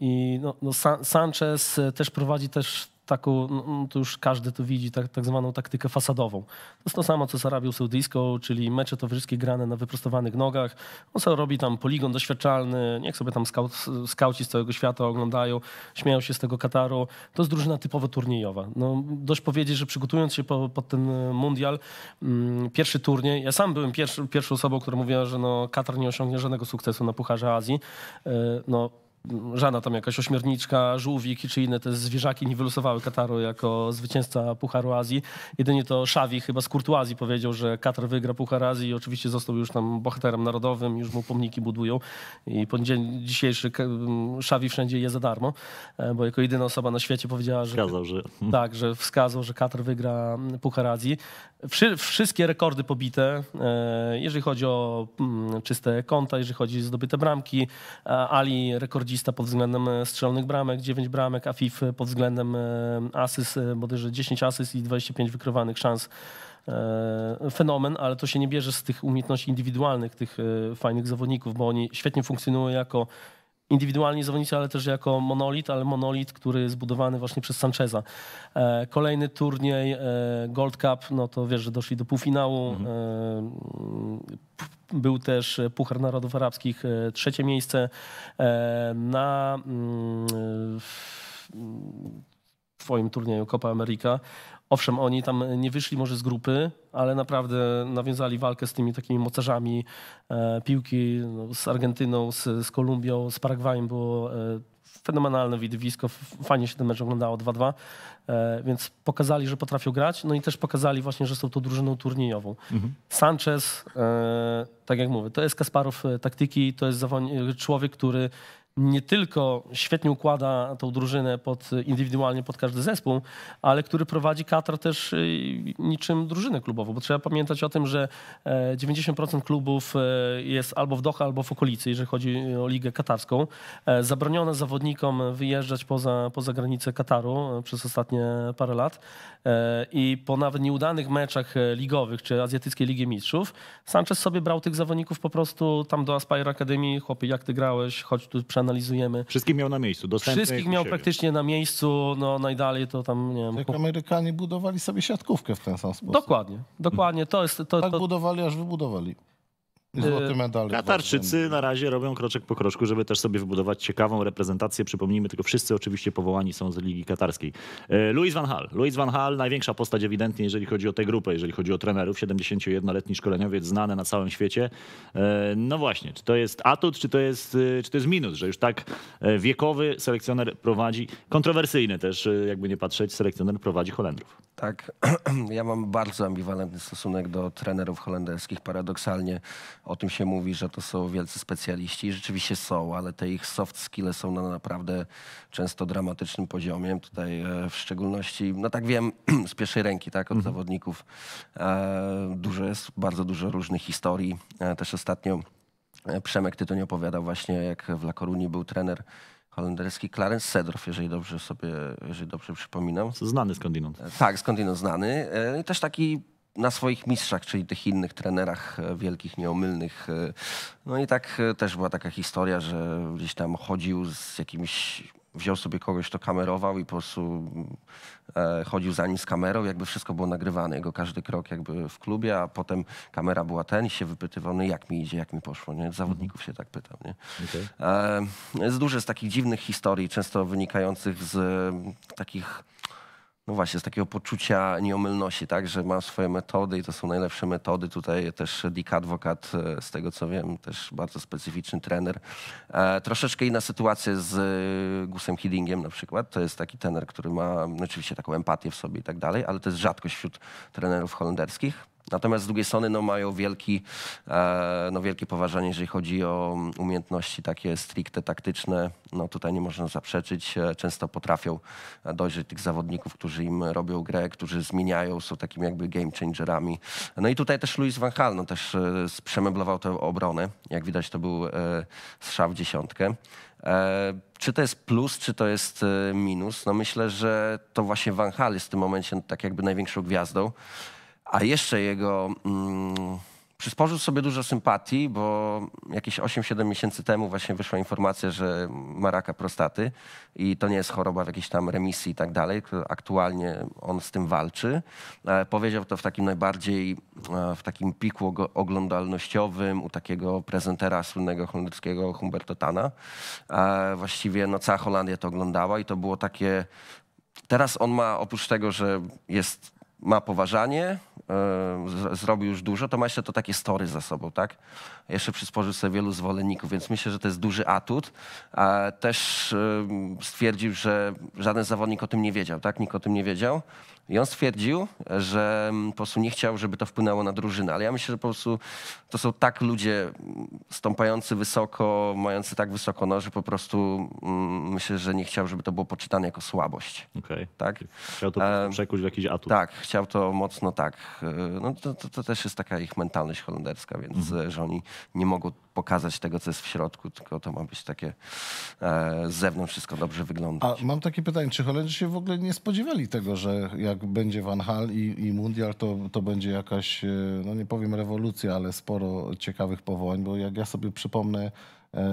I no, no San Sanchez też prowadzi też taką, no, no, to już każdy to widzi, tak, tak zwaną taktykę fasadową. To jest to samo, co z Arabią Saudyjską, czyli mecze towarzyskie grane na wyprostowanych nogach. On no, sobie robi tam poligon doświadczalny, niech sobie tam skaut, skauci z całego świata oglądają, śmieją się z tego Kataru. To jest drużyna typowo turniejowa. No, dość powiedzieć, że przygotując się po, pod ten e, mundial, mm, pierwszy turniej, ja sam byłem pierwszy, pierwszą osobą, która mówiła, że no, Katar nie osiągnie żadnego sukcesu na Pucharze Azji. Yy, no, żadna tam jakaś ośmiorniczka, żółwik czy inne te zwierzaki nie wylosowały Kataru jako zwycięzca Pucharu Azji. Jedynie to Szawi chyba z Kurtuazji powiedział, że Katar wygra Puchar Azji i oczywiście został już tam bohaterem narodowym, już mu pomniki budują i po dzień dzisiejszy Szawi wszędzie je za darmo, e, bo jako jedyna osoba na świecie powiedziała, że... Wskazał, że... Tak, że wskazał, że Katar wygra Puchar Azji. Wszystkie rekordy pobite, e, jeżeli chodzi o czyste konta, jeżeli chodzi o zdobyte bramki. E, Ali rekord rekordzista pod względem e, strzelonych bramek, 9 bramek, a FIF pod względem e, asys, e, bodajże 10 asys i 25 wykrywanych szans fenomen, ale to się nie bierze z tych umiejętności indywidualnych tych fajnych zawodników, bo oni świetnie funkcjonują jako indywidualnie zawodnicy, ale też jako monolit, ale monolit, który jest budowany właśnie przez Sancheza. E, kolejny turniej e, Gold Cup, no to wiesz, że doszli do półfinału. Mhm. E, był też Puchar Narodów Arabskich, trzecie miejsce na mm, w twoim turnieju Copa America. Owszem, oni tam nie wyszli może z grupy, ale naprawdę nawiązali walkę z tymi takimi mocarzami e, piłki no, z Argentyną, z, z Kolumbią, z Paragwajem było e, fenomenalne widowisko, fajnie się ten mecz oglądało 2-2, e, więc pokazali, że potrafią grać, no i też pokazali właśnie, że są to drużyną turniejową. Mhm. Sanchez, tak jak mówię, to jest Kasparow taktyki, to jest człowiek, który nie tylko świetnie układa tą drużynę pod, indywidualnie pod każdy zespół, ale który prowadzi Katar też y, niczym drużynę klubową, bo trzeba pamiętać o tym, że 90% e, klubów e, jest albo w Doha, albo w okolicy, jeżeli chodzi o Ligę Katarską. E, Zabroniono zawodnikom wyjeżdżać poza, poza granicę Kataru przez ostatnie parę lat i po nawet nieudanych meczach ligowych czy Azjatyckiej Ligi Mistrzów Sanchez sobie brał tych zawodników po prostu tam do Aspire Academy, chłopie jak ty grałeś, chodź tu przed analizujemy. Wszystkich miał na miejscu, dostępny Wszystkich miał praktycznie na miejscu, no najdalej to tam, nie wiem. Jak Amerykanie budowali sobie siatkówkę w ten sam sposób. Dokładnie, dokładnie. To jest, to, tak to... tak budowali, aż wybudowali. Złoty medal. Katarczycy na razie robią kroczek po kroczku, żeby też sobie wybudować ciekawą reprezentację. Przypomnijmy tylko, wszyscy oczywiście powołani są z Ligi Katarskiej. E, Louis van Hal. Louis van Hal, największa postać ewidentnie, jeżeli chodzi o tę grupę, jeżeli chodzi o trenerów. 71-letni szkoleniowiec, znany na całym świecie. E, no właśnie, czy to jest atut, czy to jest, e, czy to jest minus, że już tak wiekowy selekcjoner prowadzi, kontrowersyjny też, jakby nie patrzeć, selekcjoner prowadzi Holendrów. Tak, ja mam bardzo ambiwalentny stosunek do trenerów holenderskich, paradoksalnie o tym się mówi, że to są wielcy specjaliści rzeczywiście są, ale te ich soft skills są na naprawdę często dramatycznym poziomie. Tutaj e, w szczególności, no tak wiem z pierwszej ręki, tak, od mhm. zawodników. E, dużo jest, bardzo dużo różnych historii. E, też ostatnio Przemek nie opowiadał właśnie, jak w La Coruni był trener holenderski Clarence Sedorf, jeżeli dobrze sobie, jeżeli dobrze przypominam. Znany skądinąd. Tak, skądinąd znany. Też taki na swoich mistrzach, czyli tych innych trenerach e, wielkich, nieomylnych. E, no i tak e, też była taka historia, że gdzieś tam chodził z jakimś wziął sobie kogoś, kto kamerował i po prostu e, chodził za nim z kamerą, jakby wszystko było nagrywane, jego każdy krok jakby w klubie, a potem kamera była ten i się wypytywał, no jak mi idzie, jak mi poszło, nie? Zawodników się tak pytał, nie? Okay. E, jest dużo z takich dziwnych historii, często wynikających z takich no właśnie, z takiego poczucia nieomylności, tak, że mam swoje metody i to są najlepsze metody. Tutaj też Dick e, z tego co wiem, też bardzo specyficzny trener. E, troszeczkę inna sytuacja z e, Gusem Hillingiem na przykład. To jest taki trener, który ma no, oczywiście taką empatię w sobie i tak dalej, ale to jest rzadkość wśród trenerów holenderskich. Natomiast z drugiej strony no, mają wielki, e, no, wielkie poważanie, jeżeli chodzi o umiejętności takie stricte taktyczne. No, tutaj nie można zaprzeczyć. E, często potrafią e, dojrzeć tych zawodników, którzy im robią grę, którzy zmieniają, są takimi jakby game changerami. No i tutaj też Luis Van Hal no, też przemeblował tę obronę. Jak widać to był strzał w dziesiątkę. Czy to jest plus, czy to jest minus? No myślę, że to właśnie Van Hal jest w tym momencie no, tak jakby największą gwiazdą. A jeszcze jego. Mm, przysporzył sobie dużo sympatii, bo jakieś 8-7 miesięcy temu właśnie wyszła informacja, że ma raka prostaty i to nie jest choroba w jakiejś tam remisji i tak dalej. Aktualnie on z tym walczy. E, powiedział to w takim najbardziej, e, w takim piku oglądalnościowym u takiego prezentera słynnego holenderskiego Humberto Tana. E, właściwie no, cała Holandia to oglądała i to było takie... Teraz on ma, oprócz tego, że jest ma poważanie, E, zrobił już dużo, to ma jeszcze to takie story za sobą, tak? Jeszcze przysporzył sobie wielu zwolenników, więc myślę, że to jest duży atut. A też e, stwierdził, że żaden zawodnik o tym nie wiedział, tak? Nikt o tym nie wiedział. I on stwierdził, że mm, po prostu nie chciał, żeby to wpłynęło na drużynę, ale ja myślę, że po prostu to są tak ludzie mm, stąpający wysoko, mający tak wysoko noże, że po prostu mm, myślę, że nie chciał, żeby to było poczytane jako słabość. Okay. Tak? Chciał to e, przekuć w jakiś atut. Tak, chciał to mocno tak E, no to, to, to, też jest taka ich mentalność holenderska, więc mhm. E, że oni nie mogą pokazać tego, co jest w środku, tylko to ma być takie e, z zewnątrz wszystko dobrze wyglądać. A mam takie pytanie, czy Holendrzy się w ogóle nie spodziewali tego, że jak będzie Van Hal i, i Mundial, to, to będzie jakaś, e, no nie powiem rewolucja, ale sporo ciekawych powołań, bo jak ja sobie przypomnę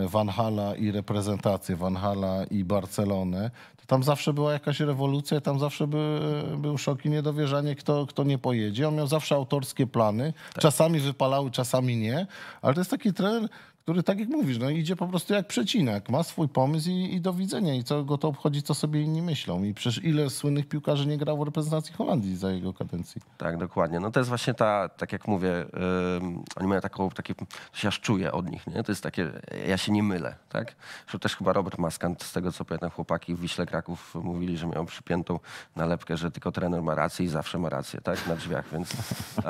Van Hala i reprezentację Van Hala i Barcelonę, tam zawsze była jakaś rewolucja, tam zawsze by, był szok i niedowierzanie, kto, kto nie pojedzie. On miał zawsze autorskie plany. Tak. Czasami wypalały, czasami nie. Ale to jest taki trener, który tak jak mówisz, no idzie po prostu jak przecinek, ma swój pomysł i, i do widzenia i co go to obchodzi, co sobie inni myślą. I przecież ile słynnych piłkarzy nie grało w reprezentacji Holandii za jego kadencji. Tak, dokładnie. No to jest właśnie ta, tak jak mówię, yy, oni mają taką, takie, to się aż czuję od nich, nie? To jest takie, ja się nie mylę, tak? Zresztą też chyba Robert Maskant, z tego co pamiętam, chłopaki w Wiśle Kraków mówili, że miał przypiętą nalepkę, że tylko trener ma rację i zawsze ma rację, tak? Na drzwiach, więc yy,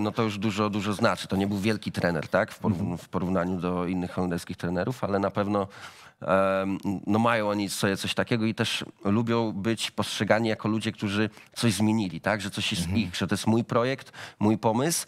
no to już dużo, dużo znaczy. To nie był wielki trener, tak? W, porówn w porównaniu porównaniu do innych holenderskich trenerów, ale na pewno no mają oni sobie coś takiego i też lubią być postrzegani jako ludzie, którzy coś zmienili, tak? że coś jest mhm. ich, że to jest mój projekt, mój pomysł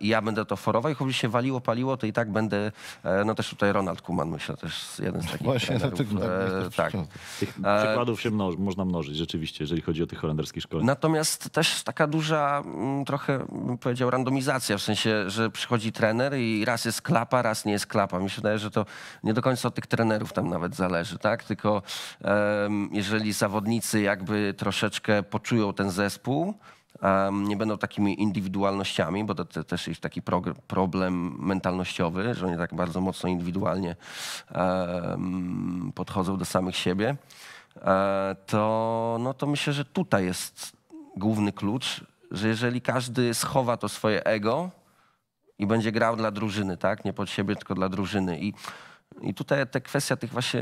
i ja będę to forował i choćby się waliło, paliło, to i tak będę, e, no też tutaj Ronald Kuman myślę też jeden z takich Właśnie, no trenerów. Tak, tak. E, tak. tak. Tych e, przykładów się można mnożyć rzeczywiście, jeżeli chodzi o tych holenderskich szkoleń. Natomiast też taka duża mm, trochę bym powiedział randomizacja, w sensie, że przychodzi trener i raz jest klapa, raz nie jest klapa. Mi się że to nie do końca od tych trenerów tam nawet zależy, tak? Tylko jeżeli zawodnicy jakby troszeczkę poczują ten zespół, nie będą takimi indywidualnościami, bo to, to też jest taki problem mentalnościowy, że oni tak bardzo mocno indywidualnie podchodzą do samych siebie, e, to, no to myślę, że tutaj jest główny klucz, że jeżeli każdy schowa to swoje ego i będzie grał dla drużyny, tak? Nie pod siebie, tylko dla drużyny. I i tutaj ta kwestia tych właśnie,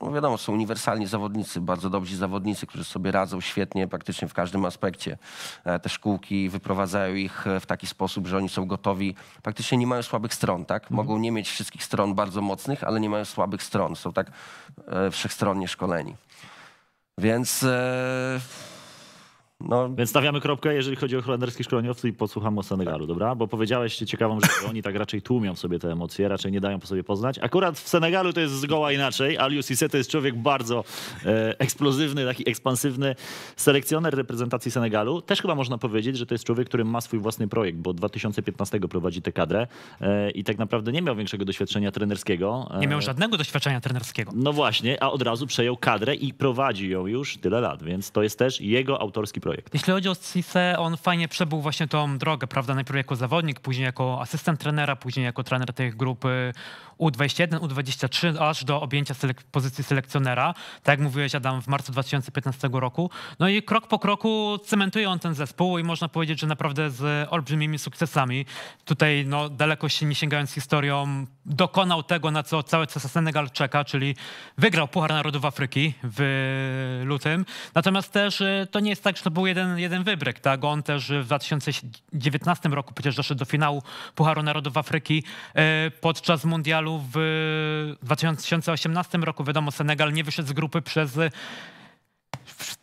no wiadomo, są uniwersalni zawodnicy, bardzo dobrzy zawodnicy, którzy sobie radzą świetnie praktycznie w każdym aspekcie. E, te szkółki wyprowadzają ich e, w taki sposób, że oni są gotowi, praktycznie nie mają słabych stron, tak? Mhm. Mogą nie mieć wszystkich stron bardzo mocnych, ale nie mają słabych stron, są tak e, wszechstronnie szkoleni. Więc... No. Więc stawiamy kropkę, jeżeli chodzi o holenderskich szkoleniowców i posłuchamy o Senegalu, tak. dobra? Bo powiedziałeś ciekawą rzecz, że oni tak raczej tłumią sobie te emocje, raczej nie dają po sobie poznać. Akurat w Senegalu to jest zgoła inaczej. Alius Cisse to jest człowiek bardzo e, eksplozywny, taki ekspansywny selekcjoner reprezentacji Senegalu. Też chyba można powiedzieć, że to jest człowiek, który ma swój własny projekt, bo 2015 prowadzi tę kadrę e, i tak naprawdę nie miał większego doświadczenia trenerskiego. E, nie miał żadnego doświadczenia trenerskiego. No właśnie, a od razu przejął kadrę i prowadzi ją już tyle lat, więc to jest też jego autorski projekt projekt. Jeśli chodzi o Cisse, on fajnie przebył właśnie tą drogę, prawda? Najpierw jako zawodnik, później jako asystent trenera, później jako trener tej grupy U21, U23, aż do objęcia selek pozycji selekcjonera. Tak jak mówiłeś, Adam, w marcu 2015 roku. No i krok po kroku cementuje on ten zespół i można powiedzieć, że naprawdę z olbrzymimi sukcesami. Tutaj no, daleko się nie sięgając historią, dokonał tego, na co cały czas Senegal czeka, czyli wygrał Puchar Narodów Afryki w lutym. Natomiast też y, to nie jest tak, że to był jeden, jeden wybryk, tak? On też w 2019 roku przecież doszedł do finału Pucharu Narodów Afryki e, podczas mundialu w 2018 roku. Wiadomo, Senegal nie wyszedł z grupy przez e,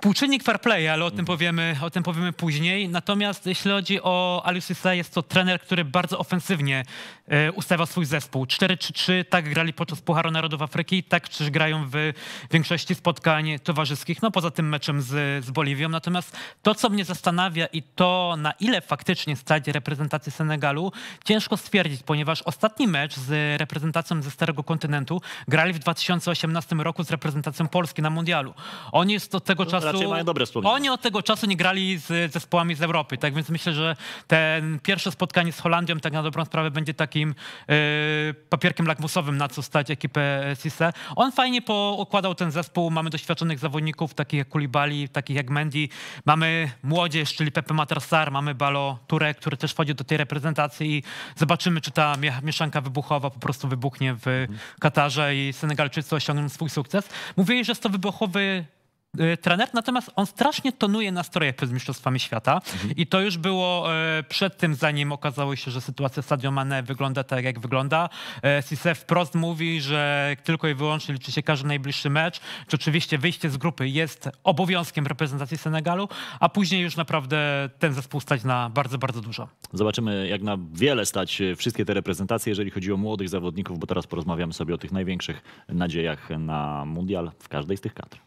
Współczynnik fair play, ale o tym mhm. powiemy, o tym powiemy później. Natomiast jeśli chodzi o Aliusisa, jest to trener, który bardzo ofensywnie e, ustawia swój zespół. 4-3-3, tak grali podczas Pucharu Narodów Afryki, tak też grają w większości spotkań towarzyskich, no poza tym meczem z, z Boliwią. Natomiast to, co mnie zastanawia i to, na ile faktycznie stać reprezentacji Senegalu, ciężko stwierdzić, ponieważ ostatni mecz z reprezentacją ze Starego Kontynentu grali w 2018 roku z reprezentacją Polski na Mundialu. Oni jest od tego no, czasu raczej znaczy, mają dobre wspomnienia. Oni od tego czasu nie grali z zespołami z Europy, tak więc myślę, że ten pierwsze spotkanie z Holandią tak na dobrą sprawę będzie takim e, papierkiem lakmusowym, na co stać ekipę Sisse. On fajnie poukładał ten zespół, mamy doświadczonych zawodników, takich jak Kulibali, takich jak Mendy, mamy młodzież, czyli Pepe Matrasar, mamy Balo Ture, który też wchodzi do tej reprezentacji i zobaczymy, czy ta mieszanka wybuchowa po prostu wybuchnie w Katarze i Senegalczycy osiągną swój sukces. Mówili, że jest to wybuchowy Y, trener, natomiast on strasznie tonuje nastroje przed Mistrzostwami Świata mhm. i to już było e, przed tym, zanim okazało się, że sytuacja Sadio Mane wygląda tak, jak wygląda. E, Sisse wprost mówi, że tylko i wyłącznie liczy się każdy najbliższy mecz, czy oczywiście wyjście z grupy jest obowiązkiem reprezentacji Senegalu, a później już naprawdę ten zespół stać na bardzo, bardzo dużo. Zobaczymy, jak na wiele stać e, wszystkie te reprezentacje, jeżeli chodzi o młodych zawodników, bo teraz porozmawiamy sobie o tych największych nadziejach na mundial w każdej z tych kadr.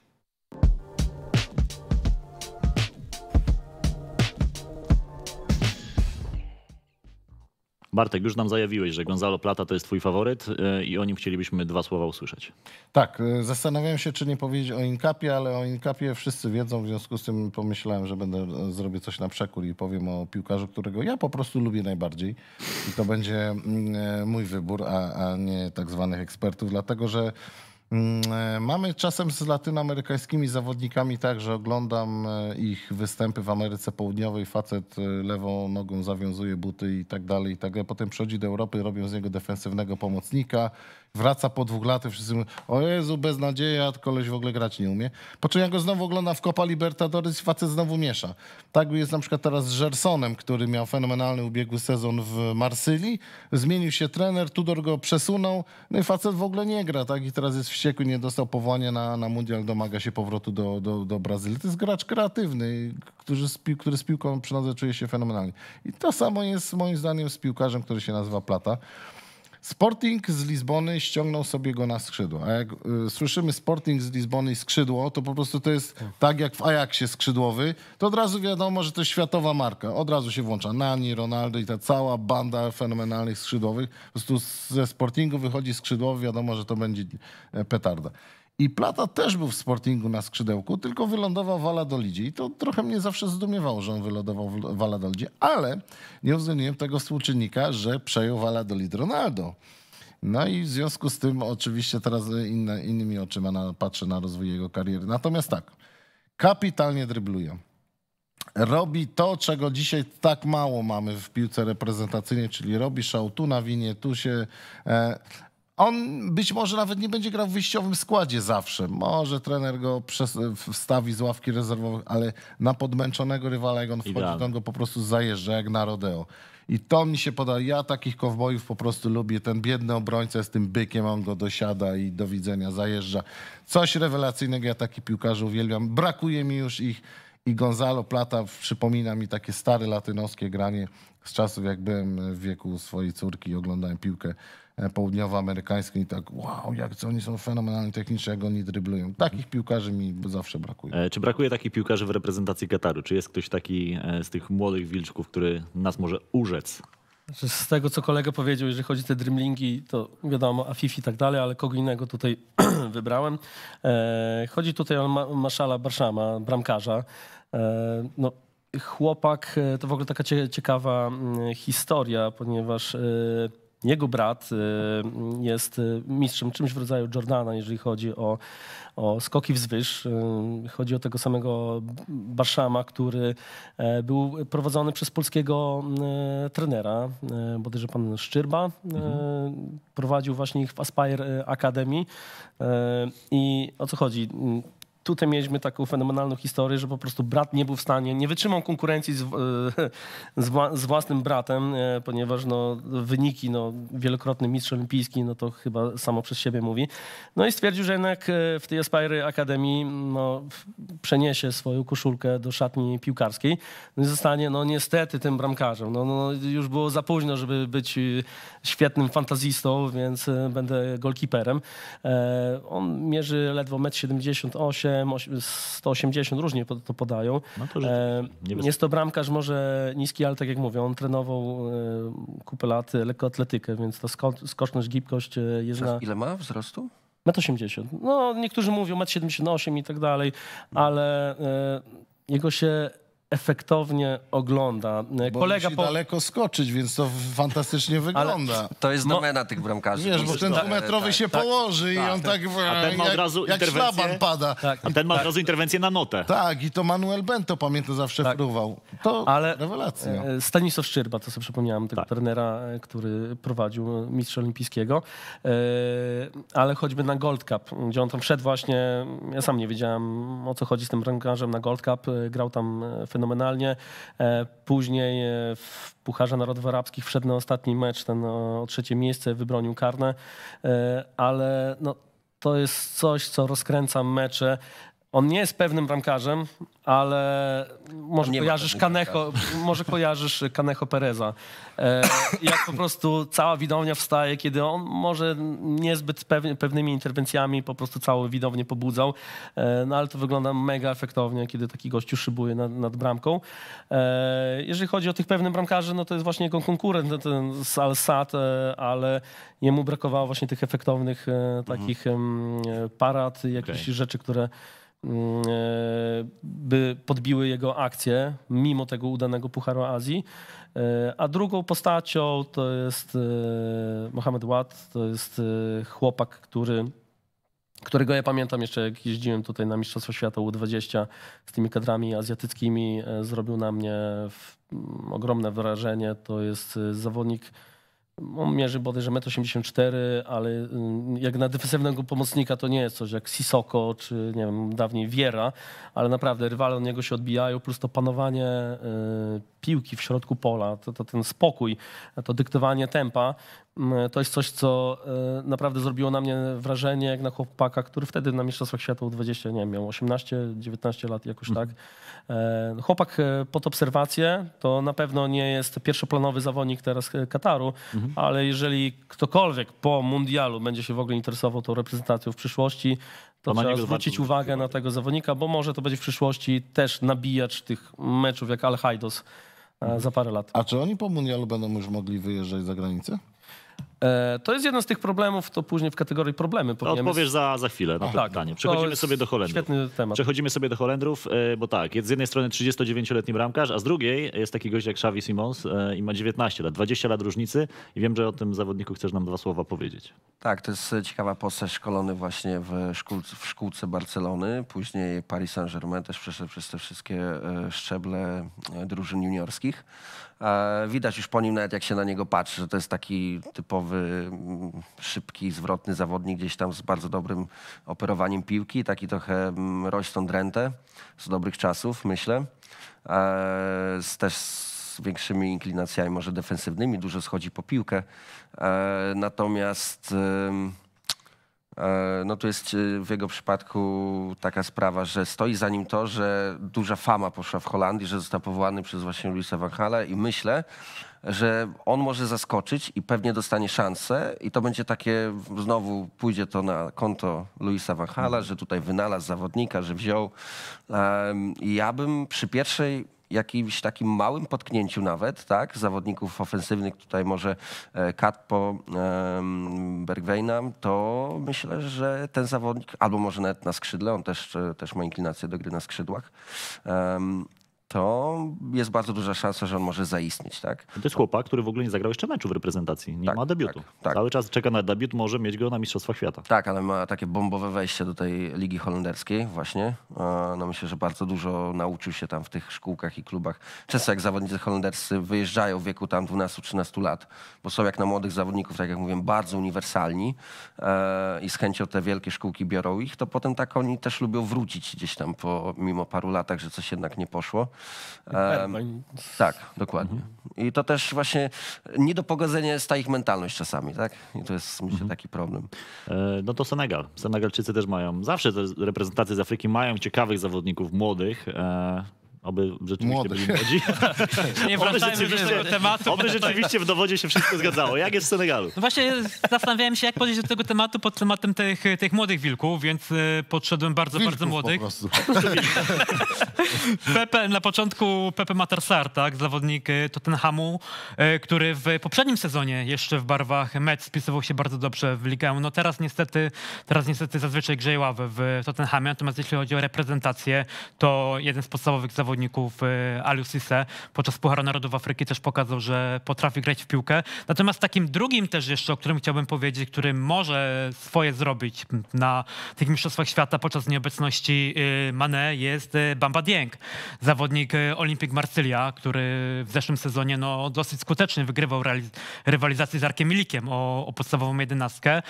Bartek, już nam zajawiłeś, że Gonzalo Plata to jest twój faworyt e, i o nim chcielibyśmy dwa słowa usłyszeć. Tak, e, zastanawiałem się, czy nie powiedzieć o Inkapie, ale o Inkapie wszyscy wiedzą, w związku z tym pomyślałem, że będę e, zrobię coś na przekór i powiem o piłkarzu, którego ja po prostu lubię najbardziej. I to będzie mm, mój wybór, a, a nie tak zwanych ekspertów, dlatego że Mm, e, mamy czasem z latynoamerykańskimi zawodnikami tak, że oglądam e, ich występy w Ameryce Południowej, facet e, lewą nogą zawiązuje buty i tak dalej, i tak dalej. Potem przychodzi do Europy, robią z niego defensywnego pomocnika wraca po dwóch latach, wszyscy mówią, o Jezu, beznadzieja, koleś w ogóle grać nie umie. Po czym ja go znowu oglądam w Copa Libertadores i facet znowu miesza. Tak jest na przykład teraz z Gersonem, który miał fenomenalny ubiegły sezon w Marsylii, zmienił się trener, Tudor go przesunął, no i facet w ogóle nie gra, tak, i teraz jest wściekły, nie dostał powołania na, na mundial, domaga się powrotu do, do, do Brazylii. To jest gracz kreatywny, który z, który z piłką przynajmniej czuje się fenomenalnie. I to samo jest moim zdaniem z piłkarzem, który się nazywa Plata. Sporting z Lizbony ściągnął sobie go na skrzydło. A jak y, słyszymy Sporting z Lizbony i skrzydło, to po prostu to jest tak jak w Ajaxie skrzydłowy, to od razu wiadomo, że to jest światowa marka. Od razu się włącza Nani, Ronaldo i ta cała banda fenomenalnych skrzydłowych. Po prostu ze Sportingu wychodzi skrzydłowy, wiadomo, że to będzie e, petarda. I Plata też był w Sportingu na skrzydełku, tylko wylądował w Valladolidzie. I to trochę mnie zawsze zdumiewało, że on wylądował w Valladolidzie, ale nie uwzględniłem tego współczynnika, że przejął Valladolid Ronaldo. No i w związku z tym oczywiście teraz innymi oczyma na, patrzę na rozwój jego kariery. Natomiast tak, kapitalnie drybluje. Robi to, czego dzisiaj tak mało mamy w piłce reprezentacyjnej, czyli robi szał tu na winie, tu się... E, on być może nawet nie będzie grał w wyjściowym składzie zawsze. Może trener go wstawi z ławki rezerwowej, ale na podmęczonego rywala, jak on wchodzi, to on go po prostu zajeżdża jak na rodeo. I to mi się podoba. Ja takich kowbojów po prostu lubię. Ten biedny obrońca z tym bykiem, on go dosiada i do widzenia zajeżdża. Coś rewelacyjnego, ja taki piłkarzy uwielbiam. Brakuje mi już ich. I Gonzalo Plata przypomina mi takie stare latynoskie granie z czasów, jak byłem w wieku swojej córki i oglądałem piłkę południowoamerykańskiej i tak wow, jak co oni są fenomenalni technicznie, jak oni dryblują. Takich piłkarzy mi zawsze brakuje. E, czy brakuje takich piłkarzy w reprezentacji Kataru? Czy jest ktoś taki e, z tych młodych wilczków, który nas może urzec? Znaczy, z tego, co kolega powiedział, jeżeli chodzi o te driblingi, to wiadomo, Afifi i tak dalej, ale kogo innego tutaj wybrałem. E, chodzi tutaj o Marszala Barszama, bramkarza. No, chłopak, to w ogóle taka ciekawa mm, historia, ponieważ jego brat y, jest y, mistrzem czymś w rodzaju Jordana, jeżeli chodzi o, o skoki wzwyż. Y, chodzi o tego samego Baszama, który e, był prowadzony przez polskiego trenera, bodajże pan Szczyrba. Mhm. Prowadził właśnie ich w Aspire Academy. I o co chodzi? tutaj mieliśmy taką fenomenalną historię, że po prostu brat nie był w stanie, nie wytrzymał konkurencji z, e, z, z własnym bratem, e, ponieważ no, wyniki, no, wielokrotny mistrz olimpijski, no to chyba samo przez siebie mówi. No i stwierdził, że jednak e, w tej aspire Akademii no, przeniesie swoją koszulkę do szatni piłkarskiej no i zostanie no niestety tym bramkarzem. No, no, już było za późno, żeby być świetnym fantazistą, więc będę golkiperem. On mierzy ledwo 1,78 m, 180, różnie to podają. No to e, jest to bramkarz może niski, ale tak jak mówię, on trenował e, kupę lat e, atletykę, więc ta skoczność, gibkość jest Przez na... Ile ma wzrostu? 1,80 80. No, niektórzy mówią 1,78 78 i tak dalej, ale jego się efektownie ogląda. Bo e, Kolega musi po... daleko skoczyć, więc to fantastycznie wygląda. Ale to jest domena no, tych bramkarzy. Wiesz, bo ten dwumetrowy tak, się tak, tak. położy tak, i on tak. Tak, tak, a ten ma od razu jak, jak szlaban pada. a ten ma od razu interwencję na notę. Tak, i to Manuel Bento, pamiętam, zawsze tak. fruwał. To Ale rewelacja. E, Stanisław Szczyrba, to sobie przypomniałem, tego trenera, e, który prowadził mistrza olimpijskiego. Ale choćby na Gold Cup, gdzie on tam wszedł właśnie, ja sam nie wiedziałem o co chodzi z tym bramkarzem na Gold Cup, grał tam fenomenalnie. E, później e, w Pucharze Narodów Arabskich wszedł na ostatni mecz, ten o trzecie miejsce, wybronił karne, e, ale no, to jest coś, co rozkręca mecze. On nie jest pewnym bramkarzem, ale może kojarzysz, Kanecho, może kojarzysz Kanecho Pereza. E, jak po prostu cała widownia wstaje, kiedy on może niezbyt pewnymi interwencjami po prostu całą widownię pobudzał, e, no ale to wygląda mega efektownie, kiedy taki gościu szybuje nad, nad bramką. E, jeżeli chodzi o tych pewnych bramkarzy, no to jest właśnie jego konkurent, ten Sal Sad, ale jemu brakowało właśnie tych efektownych takich mhm. parad, jakichś okay. rzeczy, które Mm, e, by podbiły jego akcje mimo tego udanego Pucharu Azji. E, a drugą postacią to jest e, Mohamed Wad, to jest chłopak, który którego ja pamiętam jeszcze jak jeździłem tutaj na Mistrzostwo Świata U20 z tymi kadrami azjatyckimi, zrobił na mnie ogromne wrażenie. To jest zawodnik, on mierzy bodajże 1,84 m, ale mm, jak na defensywnego pomocnika to nie jest coś jak Sisoko czy nie wiem, dawniej Wiera, ale naprawdę rywale od niego się odbijają, plus to panowanie y, piłki w środku pola, to, to ten spokój, to dyktowanie tempa, mm, to jest coś, co e, naprawdę zrobiło na mnie wrażenie, jak na chłopaka, który wtedy na Mistrzostwach Świata U20, nie wiem, miał 18-19 lat, jakoś tak. E, chłopak e, pod obserwację to na pewno nie jest pierwszoplanowy zawodnik teraz Kataru, mhm. ale jeżeli ktokolwiek po mundialu będzie się w ogóle interesował tą reprezentacją w przyszłości, to trzeba zwrócić uwagę na tak. tego zawodnika, bo może to będzie w przyszłości też nabijacz tych meczów jak al hajdos e, za parę lat. A czy oni po mundialu będą już mogli wyjeżdżać za granicę? E, to jest jeden z tych problemów, to później w kategorii problemy powiemy. Odpowiesz za, za chwilę na tak. pytanie. Przechodzimy sobie do Holendrów. Świetny temat. Przechodzimy sobie do Holendrów, e, bo tak, jest z jednej strony 39-letni bramkarz, a z drugiej jest taki gość jak Xavi Simons e, i ma 19 lat, 20 lat różnicy i wiem, że o tym zawodniku chcesz nam dwa słowa powiedzieć. Tak, to jest ciekawa postać, szkolony właśnie w szkółce, w szkółce Barcelony, później Paris Saint-Germain, też przeszedł przez te wszystkie szczeble drużyn juniorskich. E, widać już po nim, nawet jak się na niego patrzy, że to jest taki typowy, mm, szybki, zwrotny zawodnik, gdzieś tam z bardzo dobrym operowaniem piłki, taki trochę mm, tą drętę z dobrych czasów, myślę. E, z też z większymi inklinacjami może defensywnymi, dużo schodzi po piłkę. E, natomiast... E, no to jest e, w jego przypadku taka sprawa, że stoi za nim to, że duża fama poszła w Holandii, że został powołany przez właśnie Luisa Van Hala i myślę, że on może zaskoczyć i pewnie dostanie szansę i to będzie takie, znowu pójdzie to na konto Luisa Van Hala, że tutaj wynalazł zawodnika, że wziął. I ja bym przy pierwszej jakimś takim małym potknięciu nawet, tak, zawodników ofensywnych, tutaj może e, Katpo, Bergwejna, to myślę, że ten zawodnik, albo może nawet na skrzydle, on też, e, też ma inklinację do gry na skrzydłach, to jest bardzo duża szansa, że on może zaistnieć. Tak? To jest chłopak, który w ogóle nie zagrał jeszcze meczu w reprezentacji. Nie tak, ma debiutu. Tak, tak. Cały czas czeka na debiut, może mieć go na Mistrzostwach Świata. Tak, ale ma takie bombowe wejście do tej Ligi Holenderskiej właśnie. No myślę, że bardzo dużo nauczył się tam w tych szkółkach i klubach. Często jak zawodnicy holenderscy wyjeżdżają w wieku tam 12-13 lat, bo są jak na młodych zawodników, tak jak mówiłem, bardzo uniwersalni e, i z chęcią te wielkie szkółki biorą ich, to potem tak oni też lubią wrócić gdzieś tam po, mimo paru latach, że coś jednak nie poszło. E, tak, dokładnie. I to też właśnie nie do pogodzenia jest ta ich mentalność czasami, tak? I to jest myślę mhm. taki problem. E, no to Senegal. Senegalczycy też mają, zawsze te reprezentacje z Afryki mają ciekawych zawodników młodych. E, Oby rzeczywiście Młody. byli młodzi. Nie wracajmy do tego tematu. Oby rzeczywiście w dowodzie się wszystko zgadzało. Jak jest w Senegalu? No właśnie zastanawiałem się, jak podejść do tego tematu pod tematem tych, tych młodych wilków, więc e, podszedłem bardzo, Wilków bardzo młodych. Po prostu. Pepe, na początku Pepe Matarsar, tak, zawodnik e, Tottenhamu, e, który w poprzednim sezonie jeszcze w barwach Mets spisywał się bardzo dobrze w Ligę. No teraz niestety, teraz niestety zazwyczaj grzeje ławę w Tottenhamie, natomiast jeśli chodzi o reprezentację, to jeden z podstawowych zawodników zawodników e, Aliou Cisse podczas Pucharu Narodów Afryki też pokazał, że potrafi grać w piłkę. Natomiast takim drugim też jeszcze, o którym chciałbym powiedzieć, który może swoje zrobić na tych Mistrzostwach Świata podczas nieobecności e, Mane jest e, Bamba Dieng, zawodnik Olimpik Marsylia, który w zeszłym sezonie no, dosyć skutecznie wygrywał rywalizację z Arkiem Milikiem o, o podstawową jedenastkę.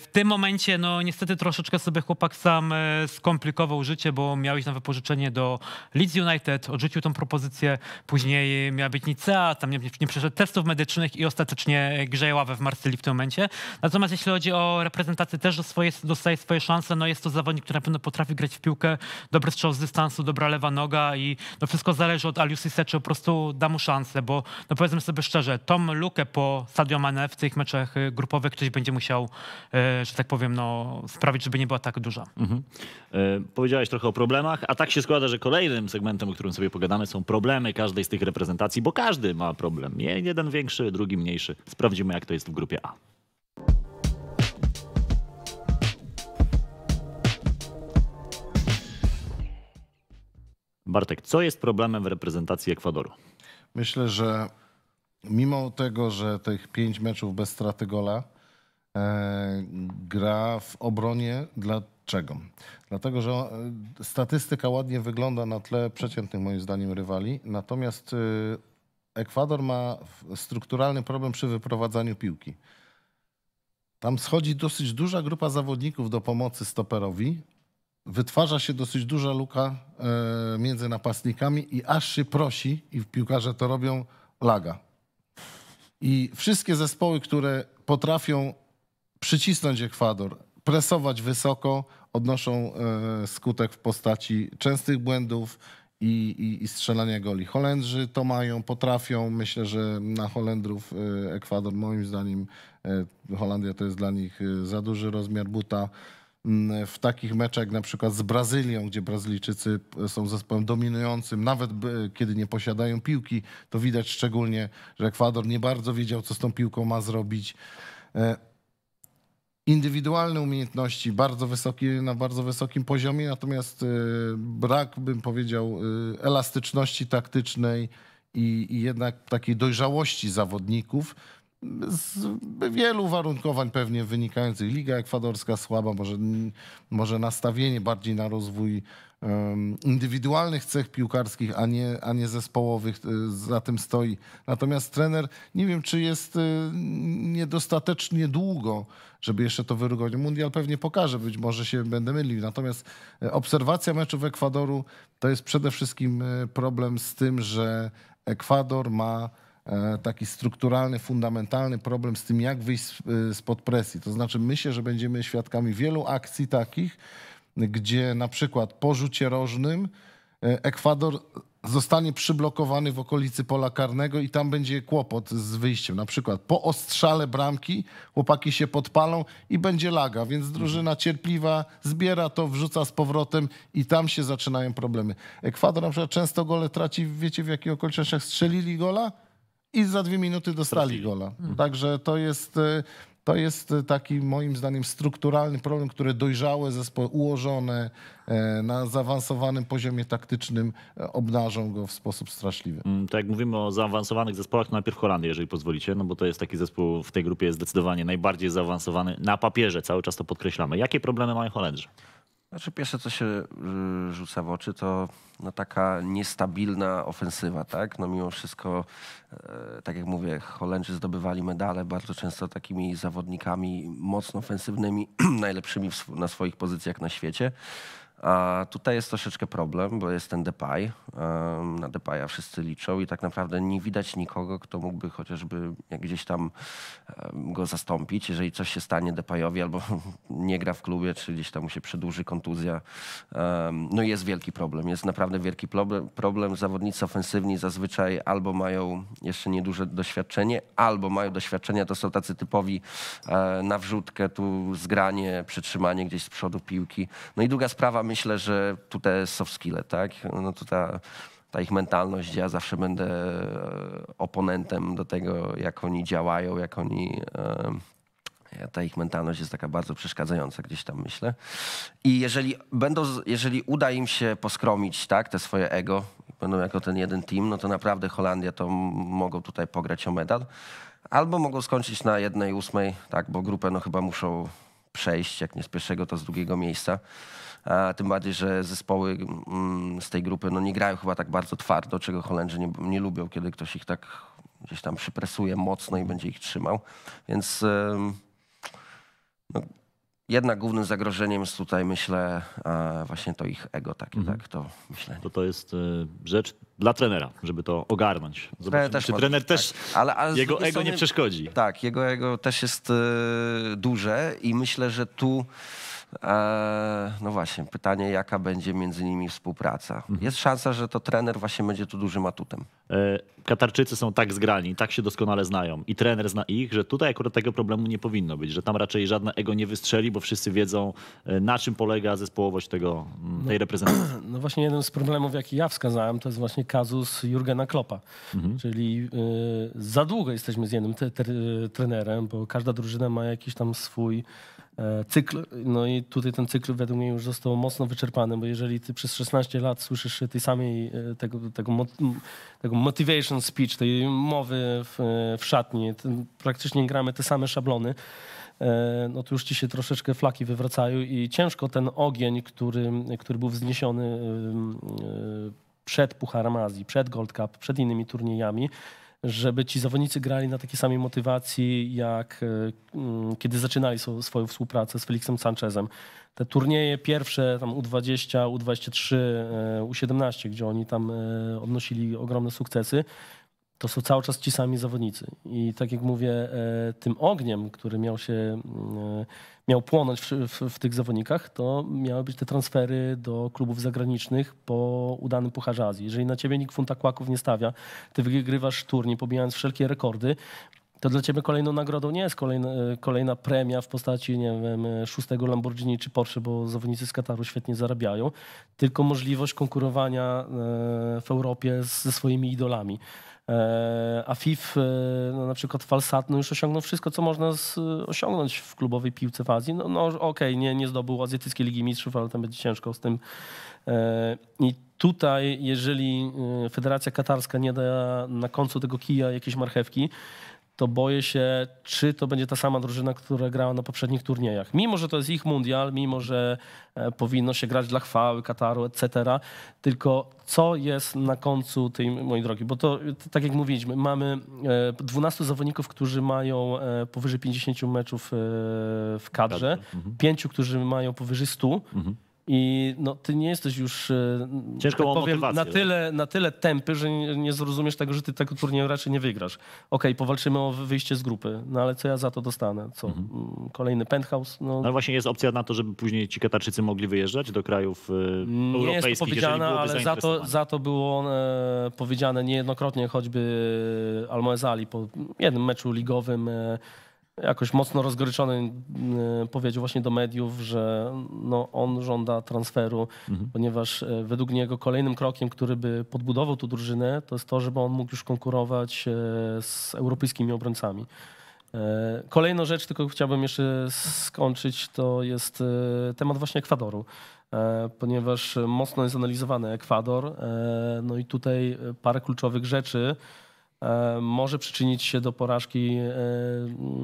W tym momencie no niestety troszeczkę sobie chłopak sam skomplikował życie, bo miał iść na wypożyczenie do Lizio United odrzucił tą propozycję, później miała być Nicea, tam nie, nie przeszedł testów medycznych i ostatecznie grzeje ławę w Marsylii w tym momencie. Natomiast jeśli chodzi o reprezentację, też dostaje, dostaje swoje szanse, no jest to zawodnik, który na pewno potrafi grać w piłkę, dobry strzał z dystansu, dobra lewa noga i no wszystko zależy od Aliusisa, czy po prostu da mu szansę, bo no powiedzmy sobie szczerze, tą lukę po Sadio Mane w tych meczach y, grupowych ktoś będzie musiał, y, że tak powiem, no, sprawić, żeby nie była tak duża. Mhm. E, powiedziałeś trochę o problemach, a tak się składa, że kolejnym segmentem, o którym sobie pogadamy, są problemy każdej z tych reprezentacji, bo każdy ma problem. Jeden większy, drugi mniejszy. Sprawdzimy, jak to jest w grupie A. Bartek, co jest problemem w reprezentacji Ekwadoru? Myślę, że mimo tego, że tych pięć meczów bez straty gola, e, gra w obronie dla Dlatego, że e, statystyka ładnie wygląda na tle przeciętnych, moim zdaniem, rywali. Natomiast e, Ekwador ma strukturalny problem przy wyprowadzaniu piłki. Tam schodzi dosyć duża grupa zawodników do pomocy stoperowi. Wytwarza się dosyć duża luka e, między napastnikami i aż się prosi, i piłkarze to robią, laga. I wszystkie zespoły, które potrafią przycisnąć Ekwador, presować wysoko, odnoszą e, skutek w postaci częstych błędów i, i, i, strzelania goli. Holendrzy to mają, potrafią. Myślę, że na Holendrów e, Ekwador, moim zdaniem, e, Holandia to jest dla nich za duży rozmiar buta. Mm, w takich meczach na przykład z Brazylią, gdzie Brazylijczycy są zespołem dominującym, nawet kiedy nie posiadają piłki, to widać szczególnie, że Ekwador nie bardzo wiedział, co z tą piłką ma zrobić indywidualne umiejętności bardzo wysoki, na bardzo wysokim poziomie, natomiast y, brak, bym powiedział, y, elastyczności taktycznej i, i jednak takiej dojrzałości zawodników. Z wielu warunkowań pewnie wynikających. Liga ekwadorska słaba, może, może nastawienie bardziej na rozwój indywidualnych cech piłkarskich, a nie, a nie zespołowych e, za tym stoi. Natomiast trener, nie wiem, czy jest e, niedostatecznie długo, żeby jeszcze to wyrównać. Mundial pewnie pokaże, być może się będę mylił. Natomiast e, obserwacja meczów Ekwadoru to jest przede wszystkim problem z tym, że Ekwador ma taki strukturalny, fundamentalny problem z tym, jak wyjść spod presji. To znaczy, myślę, że będziemy świadkami wielu akcji takich, gdzie na przykład po rzucie rożnym e, Ekwador zostanie przyblokowany w okolicy pola karnego i tam będzie kłopot z wyjściem. Na przykład po ostrzale bramki chłopaki się podpalą i będzie laga, więc mhm. drużyna cierpliwa zbiera to, wrzuca z powrotem i tam się zaczynają problemy. Ekwador na przykład często gole traci, wiecie w jakich okolicznościach strzelili gola? I za dwie minuty dostali gola. Mhm. Także to jest e, to jest e, taki moim zdaniem strukturalny problem, który dojrzałe zespoły ułożone e, na zaawansowanym poziomie taktycznym e, obnażą go w sposób straszliwy. Mm, tak jak mówimy o zaawansowanych zespołach, to najpierw Holandię, jeżeli pozwolicie, no bo to jest taki zespół w tej grupie zdecydowanie najbardziej zaawansowany na papierze, cały czas to podkreślamy. Jakie problemy mają Holendrzy? Znaczy pierwsze, co się y, rzuca w oczy, to no, taka niestabilna ofensywa, tak? No mimo wszystko, e, tak jak mówię, Holendrzy zdobywali medale bardzo często takimi zawodnikami mocno ofensywnymi, najlepszymi na swoich pozycjach na świecie. A tutaj jest troszeczkę problem, bo jest ten DePay. Na DePaya wszyscy liczą i tak naprawdę nie widać nikogo, kto mógłby chociażby gdzieś tam go zastąpić. Jeżeli coś się stanie DePayowi albo nie gra w klubie, czy gdzieś tam mu się przedłuży kontuzja, no jest wielki problem. Jest naprawdę wielki problem. Zawodnicy ofensywni zazwyczaj albo mają jeszcze nieduże doświadczenie, albo mają doświadczenia, to są tacy typowi e, na wrzutkę, tu zgranie, przytrzymanie gdzieś z przodu piłki. No i druga sprawa, myślę, że tutaj soft skille, tak? No to ta, ta ich mentalność, ja zawsze będę e, oponentem do tego, jak oni działają, jak oni... E, ta ich mentalność jest taka bardzo przeszkadzająca gdzieś tam, myślę. I jeżeli, będą, jeżeli uda im się poskromić tak, te swoje ego, będą jako ten jeden team, no to naprawdę Holandia to mogą tutaj pograć o medal. Albo mogą skończyć na jednej ósmej, tak, bo grupę no chyba muszą przejść, jak nie z pierwszego, to z drugiego miejsca tym bardziej, że zespoły mm, z tej grupy no, nie grają chyba tak bardzo twardo, czego Holendrzy nie, nie lubią, kiedy ktoś ich tak gdzieś tam przypresuje mocno i będzie ich trzymał. Więc no, jednak głównym zagrożeniem jest tutaj, myślę, e, właśnie to ich ego takie, mhm. tak, to myślenie. To to jest e, rzecz dla trenera, żeby to ogarnąć. Zobaczymy, e, też czy trener tak. też, tak. ale, ale jego ego strony, nie przeszkodzi. Tak, jego ego też jest duże i myślę, że tu E, no właśnie, pytanie, jaka będzie między nimi współpraca. Mhm. Jest szansa, że to trener właśnie będzie tu dużym atutem. E, Katarczycy są tak zgrani, tak się doskonale znają i trener zna ich, że tutaj akurat tego problemu nie powinno być, że tam raczej żadne ego nie wystrzeli, bo wszyscy wiedzą e, na czym polega zespołowość tego, mm, tej no, reprezentacji. No właśnie jeden z problemów, jaki ja wskazałem, to jest właśnie kazus Jurgena Kloppa, mhm. czyli y, za długo jesteśmy z jednym te, te, y, trenerem, bo każda drużyna ma jakiś tam swój e, cykl. No i tutaj ten cykl według mnie już został mocno wyczerpany, bo jeżeli ty przez 16 lat słyszysz tej samej e, tego, tego, tego motivation speech, tej mowy w, w szatni. Praktycznie gramy te same szablony e, no to już ci się troszeczkę flaki wywracają i ciężko ten ogień, który, który był wzniesiony e, przed Pucharem Azji, przed Gold Cup, przed innymi turniejami, żeby ci zawodnicy grali na takiej samej motywacji, jak e, mm, kiedy zaczynali swoją współpracę z Felixem Sanchezem. Te turnieje pierwsze, tam U20, U23, U17, gdzie oni tam e, odnosili ogromne sukcesy, to są cały czas ci sami zawodnicy. I tak jak mówię, e, tym ogniem, który miał się e, miał płonąć w, w, w, tych zawodnikach, to miały być te transfery do klubów zagranicznych po udanym Pucharze Azji. Jeżeli na ciebie nikt funta kłaków nie stawia, ty wygrywasz turniej, pobijając wszelkie rekordy, to dla ciebie kolejną nagrodą nie jest kolejna, e, kolejna premia w postaci, nie wiem, szóstego Lamborghini czy Porsche, bo zawodnicy z Kataru świetnie zarabiają, tylko możliwość konkurowania w Europie ze swoimi idolami. E, a FIF, e, no na przykład Falsat, no już osiągnął wszystko, co można z, osiągnąć w klubowej piłce w Azji. No, no okej, okay, nie, nie zdobył Azjatyckiej Ligi Mistrzów, ale tam będzie ciężko z tym. E, I tutaj, jeżeli Federacja Katarska nie da na końcu tego kija jakiejś marchewki, to boję się, czy to będzie ta sama drużyna, która grała na poprzednich turniejach. Mimo, że to jest ich mundial, mimo, że e, powinno się grać dla chwały Kataru, etc. Tylko co jest na końcu tej, moi drogi, bo to tak jak mówiliśmy, mamy 12 e, zawodników, którzy mają e, powyżej 50 meczów w kadrze, mhm. pięciu, którzy mają powyżej 100. Mhm i no, ty nie jesteś już e, Ciężko tak powiem, na, tyle, na tyle tępy, że nie, nie zrozumiesz tego, że ty tego turnieju raczej nie wygrasz. Okej, okay, powalczymy o wyjście z grupy, no ale co ja za to dostanę? Co? Mhm. Mm, kolejny penthouse? No. no właśnie jest opcja na to, żeby później ci Katarczycy mogli wyjeżdżać do krajów e, nie europejskich, jest to powiedziane, ale za to, za to było e, powiedziane niejednokrotnie, choćby Almoezali po jednym meczu ligowym jakoś mocno rozgoryczony e, powiedział właśnie do mediów, że no on żąda transferu, mhm. ponieważ e, według niego kolejnym krokiem, który by podbudował tu drużynę, to jest to, żeby on mógł już konkurować e, z europejskimi obrońcami. Kolejna rzecz, tylko chciałbym jeszcze skończyć, to jest temat właśnie Ekwadoru, ponieważ mocno jest analizowany Ekwador. No i tutaj parę kluczowych rzeczy, E, może przyczynić się do porażki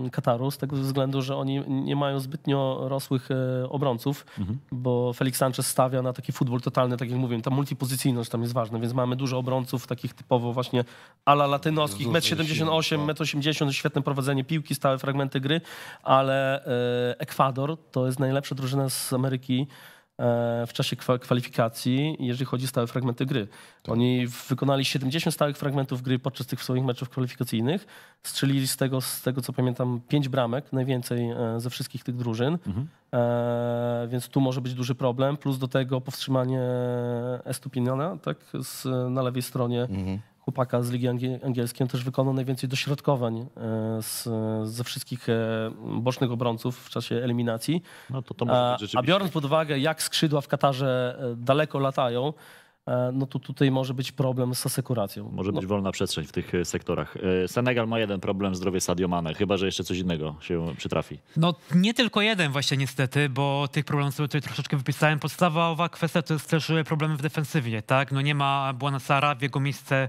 e, Kataru z tego względu, że oni nie mają zbytnio rosłych e, obrońców, mhm. bo Felix Sanchez stawia na taki futbol totalny, tak jak mówiłem, ta multipozycyjność tam jest ważna, więc mamy dużo obrońców takich typowo właśnie ala latynoskich, 1,78 m, 1,80 m, świetne prowadzenie piłki, stałe fragmenty gry, ale Ekwador to jest najlepsza drużyna z Ameryki E, w czasie kwalifikacji, jeżeli chodzi o stałe fragmenty gry. Tak. Oni wykonali 70 stałych fragmentów gry podczas tych swoich meczów kwalifikacyjnych, strzelili z tego, z tego co pamiętam, 5 bramek, najwięcej e, ze wszystkich tych drużyn, mhm. e, więc tu może być duży problem, plus do tego powstrzymanie Estupiniana tak, z, na lewej stronie mhm chłopaka z Ligi Angielskiej, on też wykonał najwięcej dośrodkowań e, z, ze wszystkich e, bocznych obrońców w czasie eliminacji. No to to a, a biorąc pod uwagę, jak skrzydła w Katarze e, daleko latają, E, no to tutaj może być problem z asekuracją. Może no. być wolna przestrzeń w tych e, sektorach. E, Senegal ma jeden problem zdrowie Sadio Mane, chyba że jeszcze coś innego się przytrafi. No nie tylko jeden właśnie niestety, bo tych problemów sobie tutaj troszeczkę wypisałem. Podstawowa kwestia to jest też problemy w defensywie, tak? No nie ma Błana Sara, w jego miejsce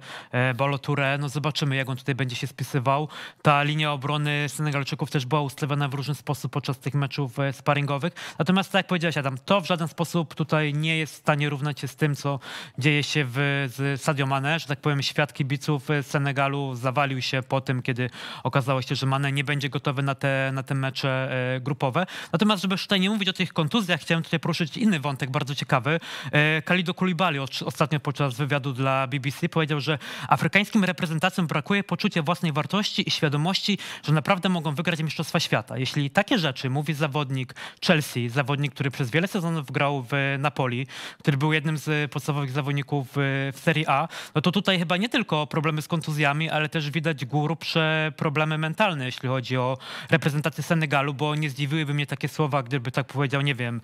Baloture, no zobaczymy jak on tutaj będzie się spisywał. Ta linia obrony Senegalczyków też była ustawiona w różny sposób podczas tych meczów sparingowych. Natomiast tak jak powiedziałeś Adam, to w żaden sposób tutaj nie jest w stanie równać się z tym, co dzieje się w, z Sadio Mane, że tak powiem świat kibiców e, Senegalu zawalił się po tym, kiedy okazało się, że Mane nie będzie gotowy na te, na te mecze e, grupowe. Natomiast, żeby tutaj nie mówić o tych kontuzjach, chciałem tutaj poruszyć inny wątek bardzo ciekawy. E, Kalido Koulibaly ostatnio podczas wywiadu dla BBC powiedział, że afrykańskim reprezentacjom brakuje poczucia własnej wartości i świadomości, że naprawdę mogą wygrać Mistrzostwa Świata. Jeśli takie rzeczy mówi zawodnik Chelsea, zawodnik, który przez wiele sezonów grał w Napoli, który był jednym z podstawowych zawodników w Serie A, no to tutaj chyba nie tylko problemy z kontuzjami, ale też widać grubsze problemy mentalne, jeśli chodzi o reprezentację Senegalu, bo nie zdziwiłyby mnie takie słowa, gdyby tak powiedział, nie wiem,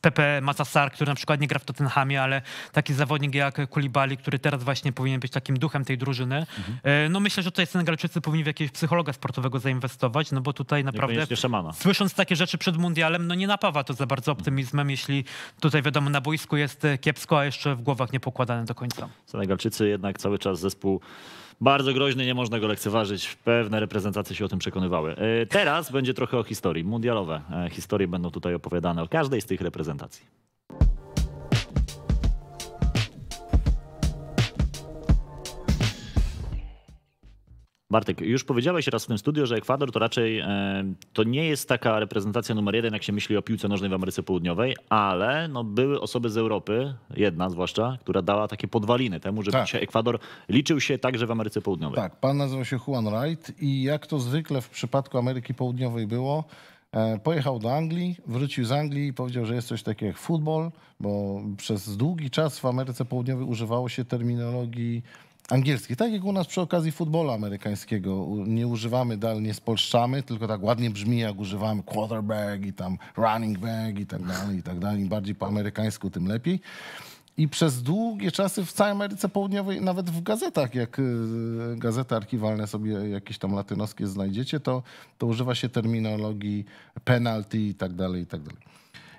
Pepe Matasar, który na przykład nie gra w Tottenhamie, ale taki zawodnik jak Kulibali, który teraz właśnie powinien być takim duchem tej drużyny. Mhm. E, no myślę, że tutaj Senegalczycy powinni w jakiegoś psychologa sportowego zainwestować, no bo tutaj naprawdę słysząc takie rzeczy przed mundialem, no nie napawa to za bardzo optymizmem, jeśli tutaj wiadomo na boisku jest kiepsko, a jeszcze w głowach nie delikatnie pokładane do końca. Senegalczycy jednak cały czas zespół bardzo groźny, nie można go lekceważyć. Pewne reprezentacje się o tym przekonywały. E, teraz będzie trochę o historii. Mundialowe e, historie będą tutaj opowiadane o każdej z tych reprezentacji. Bartek, już powiedziałeś raz w tym studiu, że Ekwador to raczej e, to nie jest taka reprezentacja numer jeden, jak się myśli o piłce nożnej w Ameryce Południowej, ale no, były osoby z Europy, jedna zwłaszcza, która dała takie podwaliny temu, że tak. Ekwador liczył się także w Ameryce Południowej. Tak, pan nazywał się Juan Wright i jak to zwykle w przypadku Ameryki Południowej było, e, Pojechał do Anglii, wrócił z Anglii i powiedział, że jest coś takiego jak futbol, bo przez długi czas w Ameryce Południowej używało się terminologii Angielski, Tak jak u nas przy okazji futbolu amerykańskiego. Nie używamy dal, nie spolszczamy, tylko tak ładnie brzmi, jak używamy quarterback i tam running back i tak dalej, i tak dalej. Im bardziej po amerykańsku, tym lepiej. I przez długie czasy w całej Ameryce Południowej, nawet w gazetach, jak y, gazety archiwalne sobie jakieś tam latynoskie znajdziecie, to, to używa się terminologii penalty i tak dalej, i tak dalej.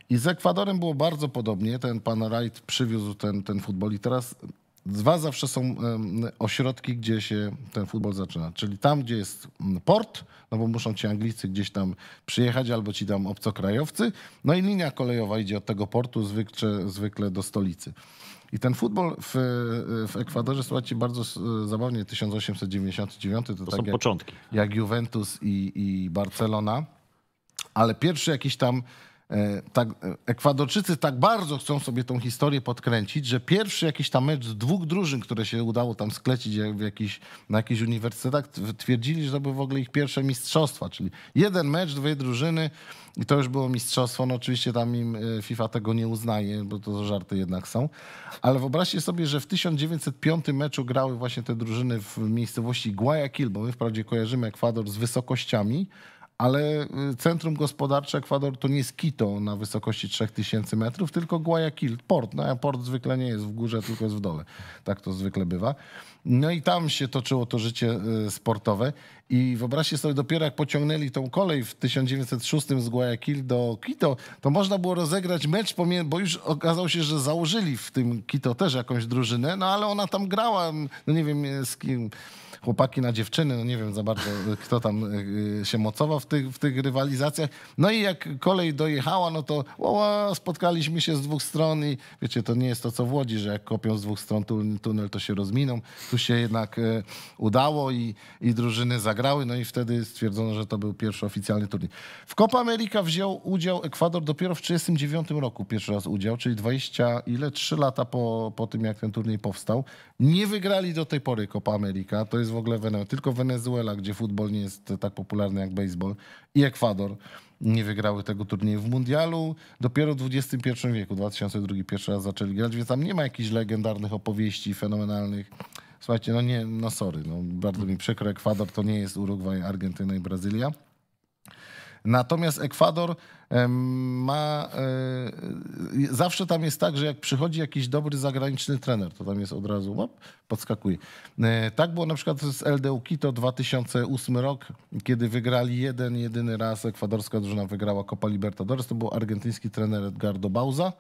I z Ekwadorem było bardzo podobnie. Ten pan Wright przywiózł ten, ten futbol i teraz Dwa zawsze są ośrodki, gdzie się ten futbol zaczyna. Czyli tam, gdzie jest port, no bo muszą ci Anglicy gdzieś tam przyjechać albo ci tam obcokrajowcy. No i linia kolejowa idzie od tego portu zwykle, zwykle do stolicy. I ten futbol w, w Ekwadorze, słuchajcie, bardzo e, zabawnie, 1899 to, to tak są jak, początki. jak Juventus i, i Barcelona, ale pierwszy jakiś tam E, tak, e, Ekwadorczycy tak bardzo chcą sobie tą historię podkręcić, że pierwszy jakiś tam mecz z dwóch drużyn, które się udało tam sklecić w jakiś, na jakichś uniwersytetach, twierdzili, że to były w ogóle ich pierwsze mistrzostwa, czyli jeden mecz, dwie drużyny i to już było mistrzostwo. No oczywiście tam im e, FIFA tego nie uznaje, bo to żarty jednak są, ale wyobraźcie sobie, że w 1905 meczu grały właśnie te drużyny w miejscowości Guayaquil, bo my wprawdzie kojarzymy Ekwador z wysokościami, ale y, centrum gospodarcze Ekwador to nie jest Quito na wysokości 3000 metrów, tylko Guayaquil, port. No, a port zwykle nie jest w górze, tylko jest w dole. Tak to zwykle bywa. No i tam się toczyło to życie y, sportowe. I wyobraźcie sobie, dopiero jak pociągnęli tą kolej w 1906 z Guayaquil do Quito, to można było rozegrać mecz, bo już okazało się, że założyli w tym Quito też jakąś drużynę, no ale ona tam grała, no nie wiem z kim chłopaki na dziewczyny, no nie wiem za bardzo, kto tam e, się mocował w tych, w tych rywalizacjach. No i jak kolej dojechała, no to ła, spotkaliśmy się z dwóch stron i wiecie, to nie jest to, co w Łodzi, że jak kopią z dwóch stron tunel, to się rozminą. Tu się jednak e, udało i, i drużyny zagrały, no i wtedy stwierdzono, że to był pierwszy oficjalny turniej. W Copa America wziął udział Ekwador dopiero w 1939 roku pierwszy raz udział, czyli 20 ile? 3 lata po, po tym, jak ten turniej powstał. Nie wygrali do tej pory Copa America, to jest ogóle Wenezuela. Tylko Wenezuela, gdzie futbol nie jest tak popularny jak baseball i Ekwador nie wygrały tego turnieju. W mundialu dopiero w XXI wieku, 2002 pierwszy raz zaczęli grać, więc tam nie ma jakichś legendarnych opowieści fenomenalnych. Słuchajcie, no nie, no sorry, no bardzo mi przykro, Ekwador to nie jest Urugwaj, Argentyna i Brazylia. Natomiast Ekwador ma. E, zawsze tam jest tak, że jak przychodzi jakiś dobry zagraniczny trener, to tam jest od razu łap, podskakuje. E, tak było na przykład z LDU Quito 2008 rok, kiedy wygrali jeden, jedyny raz. Ekwadorska drużyna wygrała Copa Libertadores. To był argentyński trener Edgardo Bauza.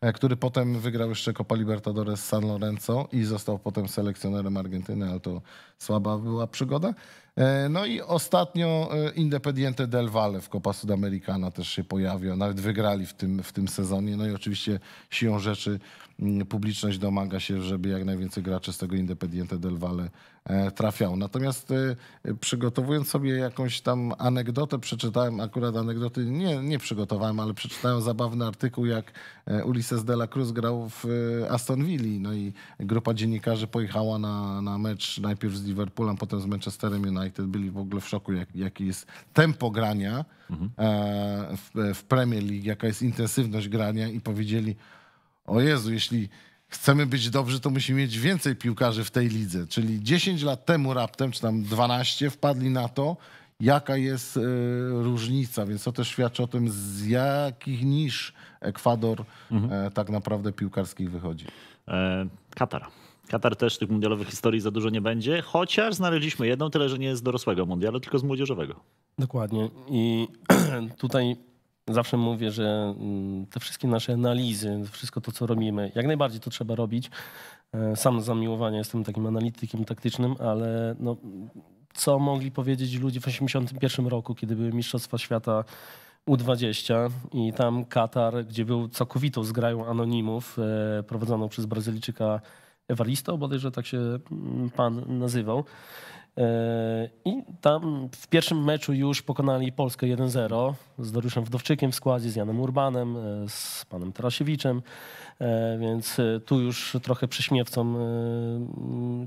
E, który potem wygrał jeszcze Copa Libertadores San Lorenzo i został potem selekcjonerem Argentyny, ale to słaba była przygoda. E, no i ostatnio e, Independiente del Valle w Copa Sudamericana też się pojawił, nawet wygrali w tym, w tym sezonie, no i oczywiście siłą rzeczy Mm, publiczność domaga się, żeby jak najwięcej graczy z tego Independiente del Valle e, trafiało. Natomiast e, przygotowując sobie jakąś tam anegdotę, przeczytałem akurat anegdoty, nie, nie przygotowałem, ale przeczytałem zabawny artykuł, jak e, Ulises de la Cruz grał w Aston Villa. No i grupa dziennikarzy pojechała na, na mecz najpierw z Liverpoolem, potem z Manchesterem United. Byli w ogóle w szoku, jak, jaki jest tempo grania mhm. w, w Premier League, jaka jest intensywność grania i powiedzieli, o Jezu, jeśli chcemy być dobrzy, to musimy mieć więcej piłkarzy w tej lidze. Czyli 10 lat temu raptem, czy tam 12, wpadli na to, jaka jest e, różnica. Więc to też świadczy o tym, z jakich niż Ekwador mhm. E, tak naprawdę piłkarskich wychodzi. E, Katar. Katar też tych mundialowych historii za dużo nie będzie, chociaż znaleźliśmy jedną, tyle że nie z dorosłego mundialu, tylko z młodzieżowego. Dokładnie. I tutaj Zawsze mówię, że mm, te wszystkie nasze analizy, wszystko to, co robimy, jak najbardziej to trzeba robić. E, sam z zamiłowania jestem takim analitykiem taktycznym, ale no, co mogli powiedzieć ludzie w 1981 roku, kiedy były Mistrzostwa Świata U20 i tam Katar, gdzie był całkowitą zgrają anonimów e, prowadzoną przez Brazylijczyka Evaristo, bodajże tak się mm, pan nazywał. E, I tam w pierwszym meczu już pokonali Polskę 1-0 z Dariuszem Wdowczykiem w składzie, z Janem Urbanem, e, z panem Tarasiewiczem, e, więc tu już trochę przyśmiewcom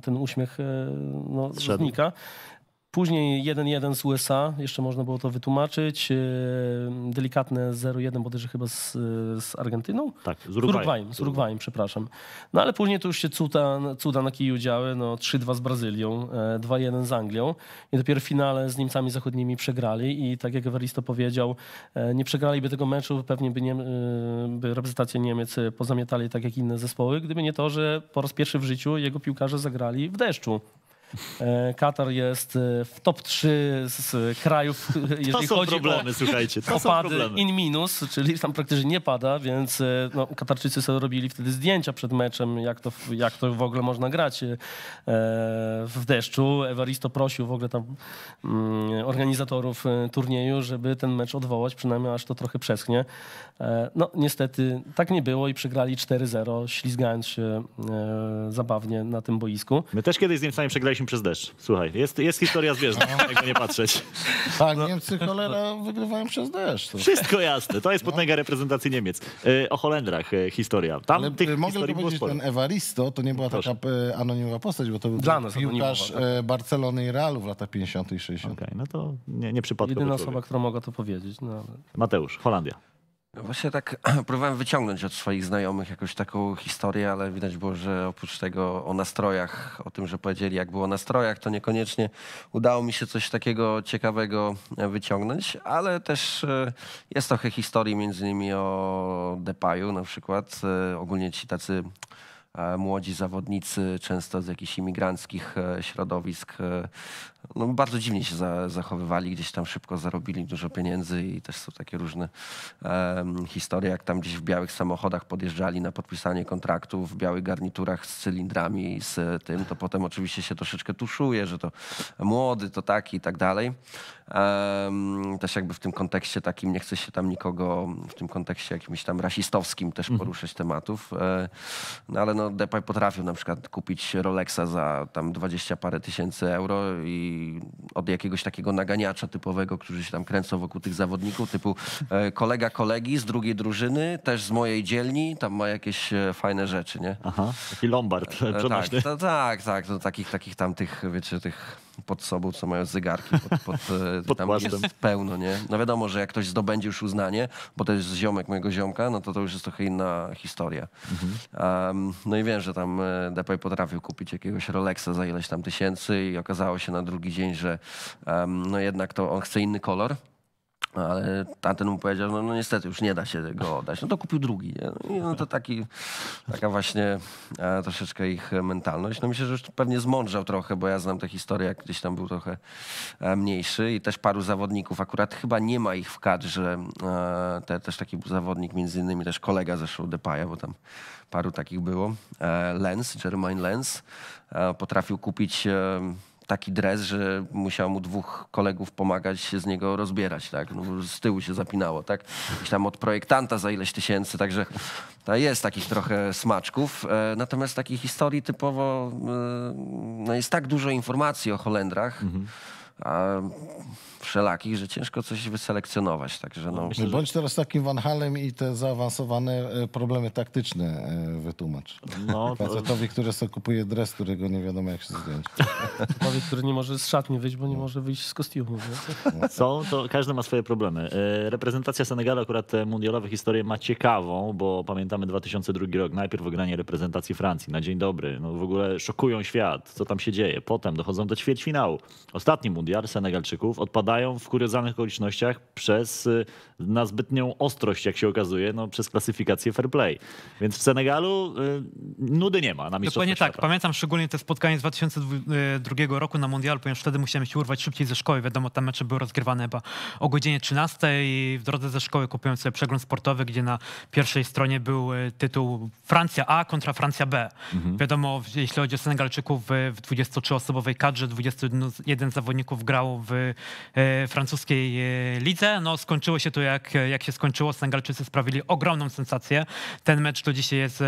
ten uśmiech no, znika. Później 1-1 z USA, jeszcze można było to wytłumaczyć. E, delikatne 0-1 bodajże chyba z, e, z Argentyną? Tak, z Urugwajem. Z Urugwajem, przepraszam. No ale później to już się cuda, cuda na kiju działy. No, 3-2 z Brazylią, 2-1 e, z Anglią. I dopiero w finale z Niemcami Zachodnimi przegrali i tak jak Everisto powiedział, nie przegraliby tego meczu, pewnie by, nie, by reprezentację Niemiec pozamiatali tak jak inne zespoły, gdyby nie to, że po raz pierwszy w życiu jego piłkarze zagrali w deszczu. E, Katar jest e, w top 3 z krajów, jeżeli to są chodzi problemy, o słuchajcie, to opady są problemy. in minus, czyli tam praktycznie nie pada, więc e, no, Katarczycy sobie robili wtedy zdjęcia przed meczem, jak to, jak to w ogóle można grać w deszczu. Evaristo prosił w ogóle tam mm, organizatorów turnieju, żeby ten mecz odwołać, przynajmniej aż to trochę przeschnie. No niestety tak nie było i przegrali 4-0, ślizgając się zabawnie na tym boisku. My też kiedyś z Niemcami przegraliśmy wygraliśmy przez deszcz. Słuchaj, jest, jest historia zwierzęt, no. jakby nie patrzeć. Tak, no. Niemcy cholera wygrywają przez deszcz. To. Wszystko jasne, to jest no. reprezentacji Niemiec. E, o Holendrach e, historia. Tam Ale tych e, mogę historii powiedzieć, ten Evaristo to nie była Proszę. taka anonimowa postać, bo to był Dla nas piłkarz tak. Barcelony i Realu w latach 50 i 60. Okej, okay, no to nie, nie przypadkowo. Jedyna osoba, która mogła to powiedzieć. No. Mateusz, Holandia. Właśnie tak próbowałem wyciągnąć od swoich znajomych jakąś taką historię, ale widać było, że oprócz tego o nastrojach, o tym, że powiedzieli, jak było o nastrojach, to niekoniecznie udało mi się coś takiego ciekawego e, wyciągnąć, ale też e, jest trochę historii między innymi o Depaju na przykład. E, ogólnie ci tacy młodzi zawodnicy, często z jakichś imigranckich środowisk, no, bardzo dziwnie się za, zachowywali, gdzieś tam szybko zarobili dużo pieniędzy i też są takie różne um, historie, jak tam gdzieś w białych samochodach podjeżdżali na podpisanie kontraktu w białych garniturach z cylindrami i z tym, to potem oczywiście się troszeczkę tuszuje, że to młody, to taki i tak dalej. Um, też jakby w tym kontekście takim, nie chcę się tam nikogo w tym kontekście jakimś tam rasistowskim też mhm. poruszać tematów, e, no ale no Depay potrafił na przykład kupić Rolexa za tam dwadzieścia parę tysięcy euro i od jakiegoś takiego naganiacza typowego, którzy się tam kręcą wokół tych zawodników, typu e, kolega kolegi z drugiej drużyny, też z mojej dzielni, tam ma jakieś e, fajne rzeczy, nie? Aha, taki Lombard e, tak, przenośny. Tak, to, tak, tak, to takich, takich tam tych, wiecie, tych pod sobą, co mają zegarki pod, pod, e, pod tam jest pełno, nie? No wiadomo, że jak ktoś zdobędzie już uznanie, bo to jest ziomek mojego ziomka, no to to już jest trochę inna historia. Mhm. Um, no i wiem, że tam e, Depay potrafił kupić jakiegoś Rolexa za ileś tam tysięcy i okazało się na drugi dzień, że um, no jednak to on chce inny kolor. No, ale tamten mu powiedział, no, no niestety już nie da się tego oddać. No to kupił drugi. Nie? No I no to taki, taka właśnie e, troszeczkę ich mentalność. No myślę, że już pewnie zmądrzał trochę, bo ja znam tę historię, jak gdzieś tam był trochę e, mniejszy i też paru zawodników, akurat chyba nie ma ich w kadrze. E, te, też taki był zawodnik, między innymi też kolega zeszł Depaja, bo tam paru takich było. E, Lens, Jermaine Lens potrafił kupić taki dres, że musiał mu dwóch kolegów pomagać się z niego rozbierać, tak? No, z tyłu się zapinało, tak? Gdzieś tam od projektanta za ileś tysięcy, także jest takich trochę smaczków. E, natomiast takiej historii typowo e, no jest tak dużo informacji o Holendrach, mhm wszelakich, że ciężko coś wyselekcjonować. Także no, Myślę, Bądź teraz takim Van Halem i te zaawansowane e, problemy taktyczne e, wytłumacz. No, Facetowi, to... który sobie kupuje dres, którego nie wiadomo jak się zdjąć. Facetowi, który nie może z szatni wyjść, bo nie no. może wyjść z kostiumu. Nie? Są, to każdy ma swoje problemy. E, reprezentacja Senegalu akurat te mundialowe historie ma ciekawą, bo pamiętamy 2002 rok, najpierw wygranie reprezentacji Francji na dzień dobry. No w ogóle szokują świat, co tam się dzieje. Potem dochodzą do ćwierćfinału. Ostatni mundial Mundial Senegalczyków odpadają w kuriozalnych okolicznościach przez y, na zbytnią ostrość, jak się okazuje, no, przez klasyfikację fair play. Więc w Senegalu y, nudy nie ma na mistrzostwach Dokładnie tak. Pamiętam szczególnie te spotkanie z 2002 y, roku na Mundialu, ponieważ wtedy musiałem się urwać szybciej ze szkoły. Wiadomo, te mecze były rozgrywane chyba o godzinie 13 i w drodze ze szkoły kupiłem sobie przegląd sportowy, gdzie na pierwszej stronie był tytuł Francja A kontra Francja B. Mhm. Wiadomo, jeśli chodzi o Senegalczyków, w 23-osobowej kadrze 21 zawodników Polaków grał w e, francuskiej e, lidze. No, skończyło się to jak, e, jak się skończyło. Senegalczycy sprawili ogromną sensację. Ten mecz to dzisiaj jest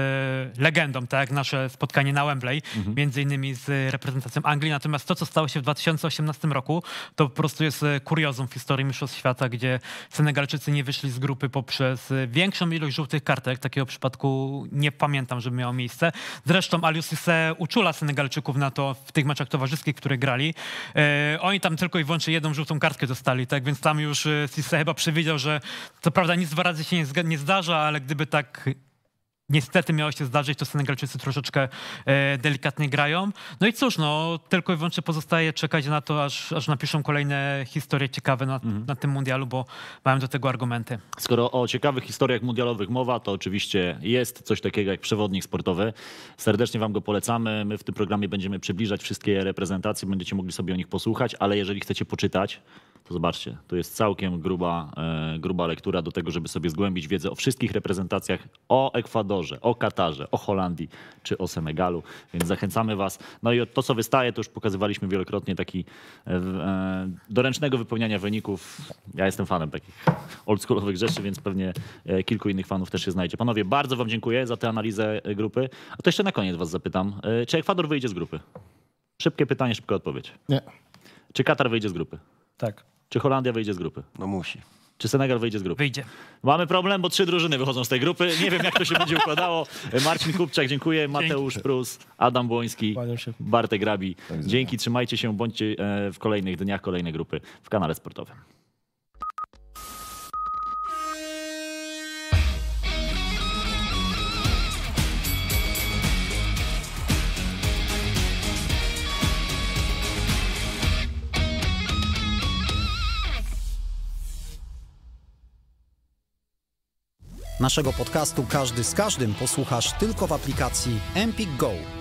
legendą, tak jak nasze spotkanie na Wembley, mhm. między innymi z reprezentacją Anglii. Natomiast to, co stało się w 2018 roku, to po prostu jest kuriozum w historii Mistrzostw Świata, gdzie Senegalczycy nie wyszli z grupy poprzez większą ilość żółtych kartek. Takiego przypadku nie pamiętam, żeby miało miejsce. Zresztą Alius Sisse uczula Senegalczyków na to w tych meczach towarzyskich, które grali. Oni tam tylko i wyłącznie jedną żółtą kartkę dostali, tak? Więc tam już y, Sisse chyba przewidział, że co prawda nic dwa razy się nie zdarza, ale gdyby tak niestety miało się zdarzyć, to Senegalczycy troszeczkę e, delikatnie grają. No i cóż, no, tylko i wyłącznie pozostaje czekać na to, aż, aż napiszą kolejne historie ciekawe na, mhm. na tym mundialu, bo mają do tego argumenty. Skoro o ciekawych historiach mundialowych mowa, to oczywiście jest coś takiego jak przewodnik sportowy. Serdecznie Wam go polecamy. My w tym programie będziemy przybliżać wszystkie reprezentacje, będziecie mogli sobie o nich posłuchać, ale jeżeli chcecie poczytać, to zobaczcie, to jest całkiem gruba, e, gruba lektura do tego, żeby sobie zgłębić wiedzę o wszystkich reprezentacjach, o Ekwadorze, o Katarze, o Holandii czy o Senegalu, więc zachęcamy Was. No i to, co wystaje, to już pokazywaliśmy wielokrotnie, taki e, e doręcznego wypełniania wyników. Ja jestem fanem takich oldschoolowych rzeczy, więc pewnie e, kilku innych fanów też się znajdzie. Panowie, bardzo Wam dziękuję za tę analizę e, grupy. A to jeszcze na koniec Was zapytam, czy Ekwador wyjdzie z grupy? Szybkie pytanie, szybka odpowiedź. Nie. Czy Katar wyjdzie z grupy? Tak. Czy Holandia wyjdzie z grupy? No musi. Czy Senegal wyjdzie z grupy? Wyjdzie. Mamy problem, bo trzy drużyny wychodzą z tej grupy. Nie wiem, jak to się będzie układało. Marcin Kupczak, dziękuję. Mateusz Prus, Adam Błoński, Bartek Grabi. Tak, Dzięki, trzymajcie się, bądźcie e, w kolejnych dniach, kolejne grupy w kanale sportowym. Naszego podcastu każdy z każdym posłuchasz tylko w aplikacji Empik Go.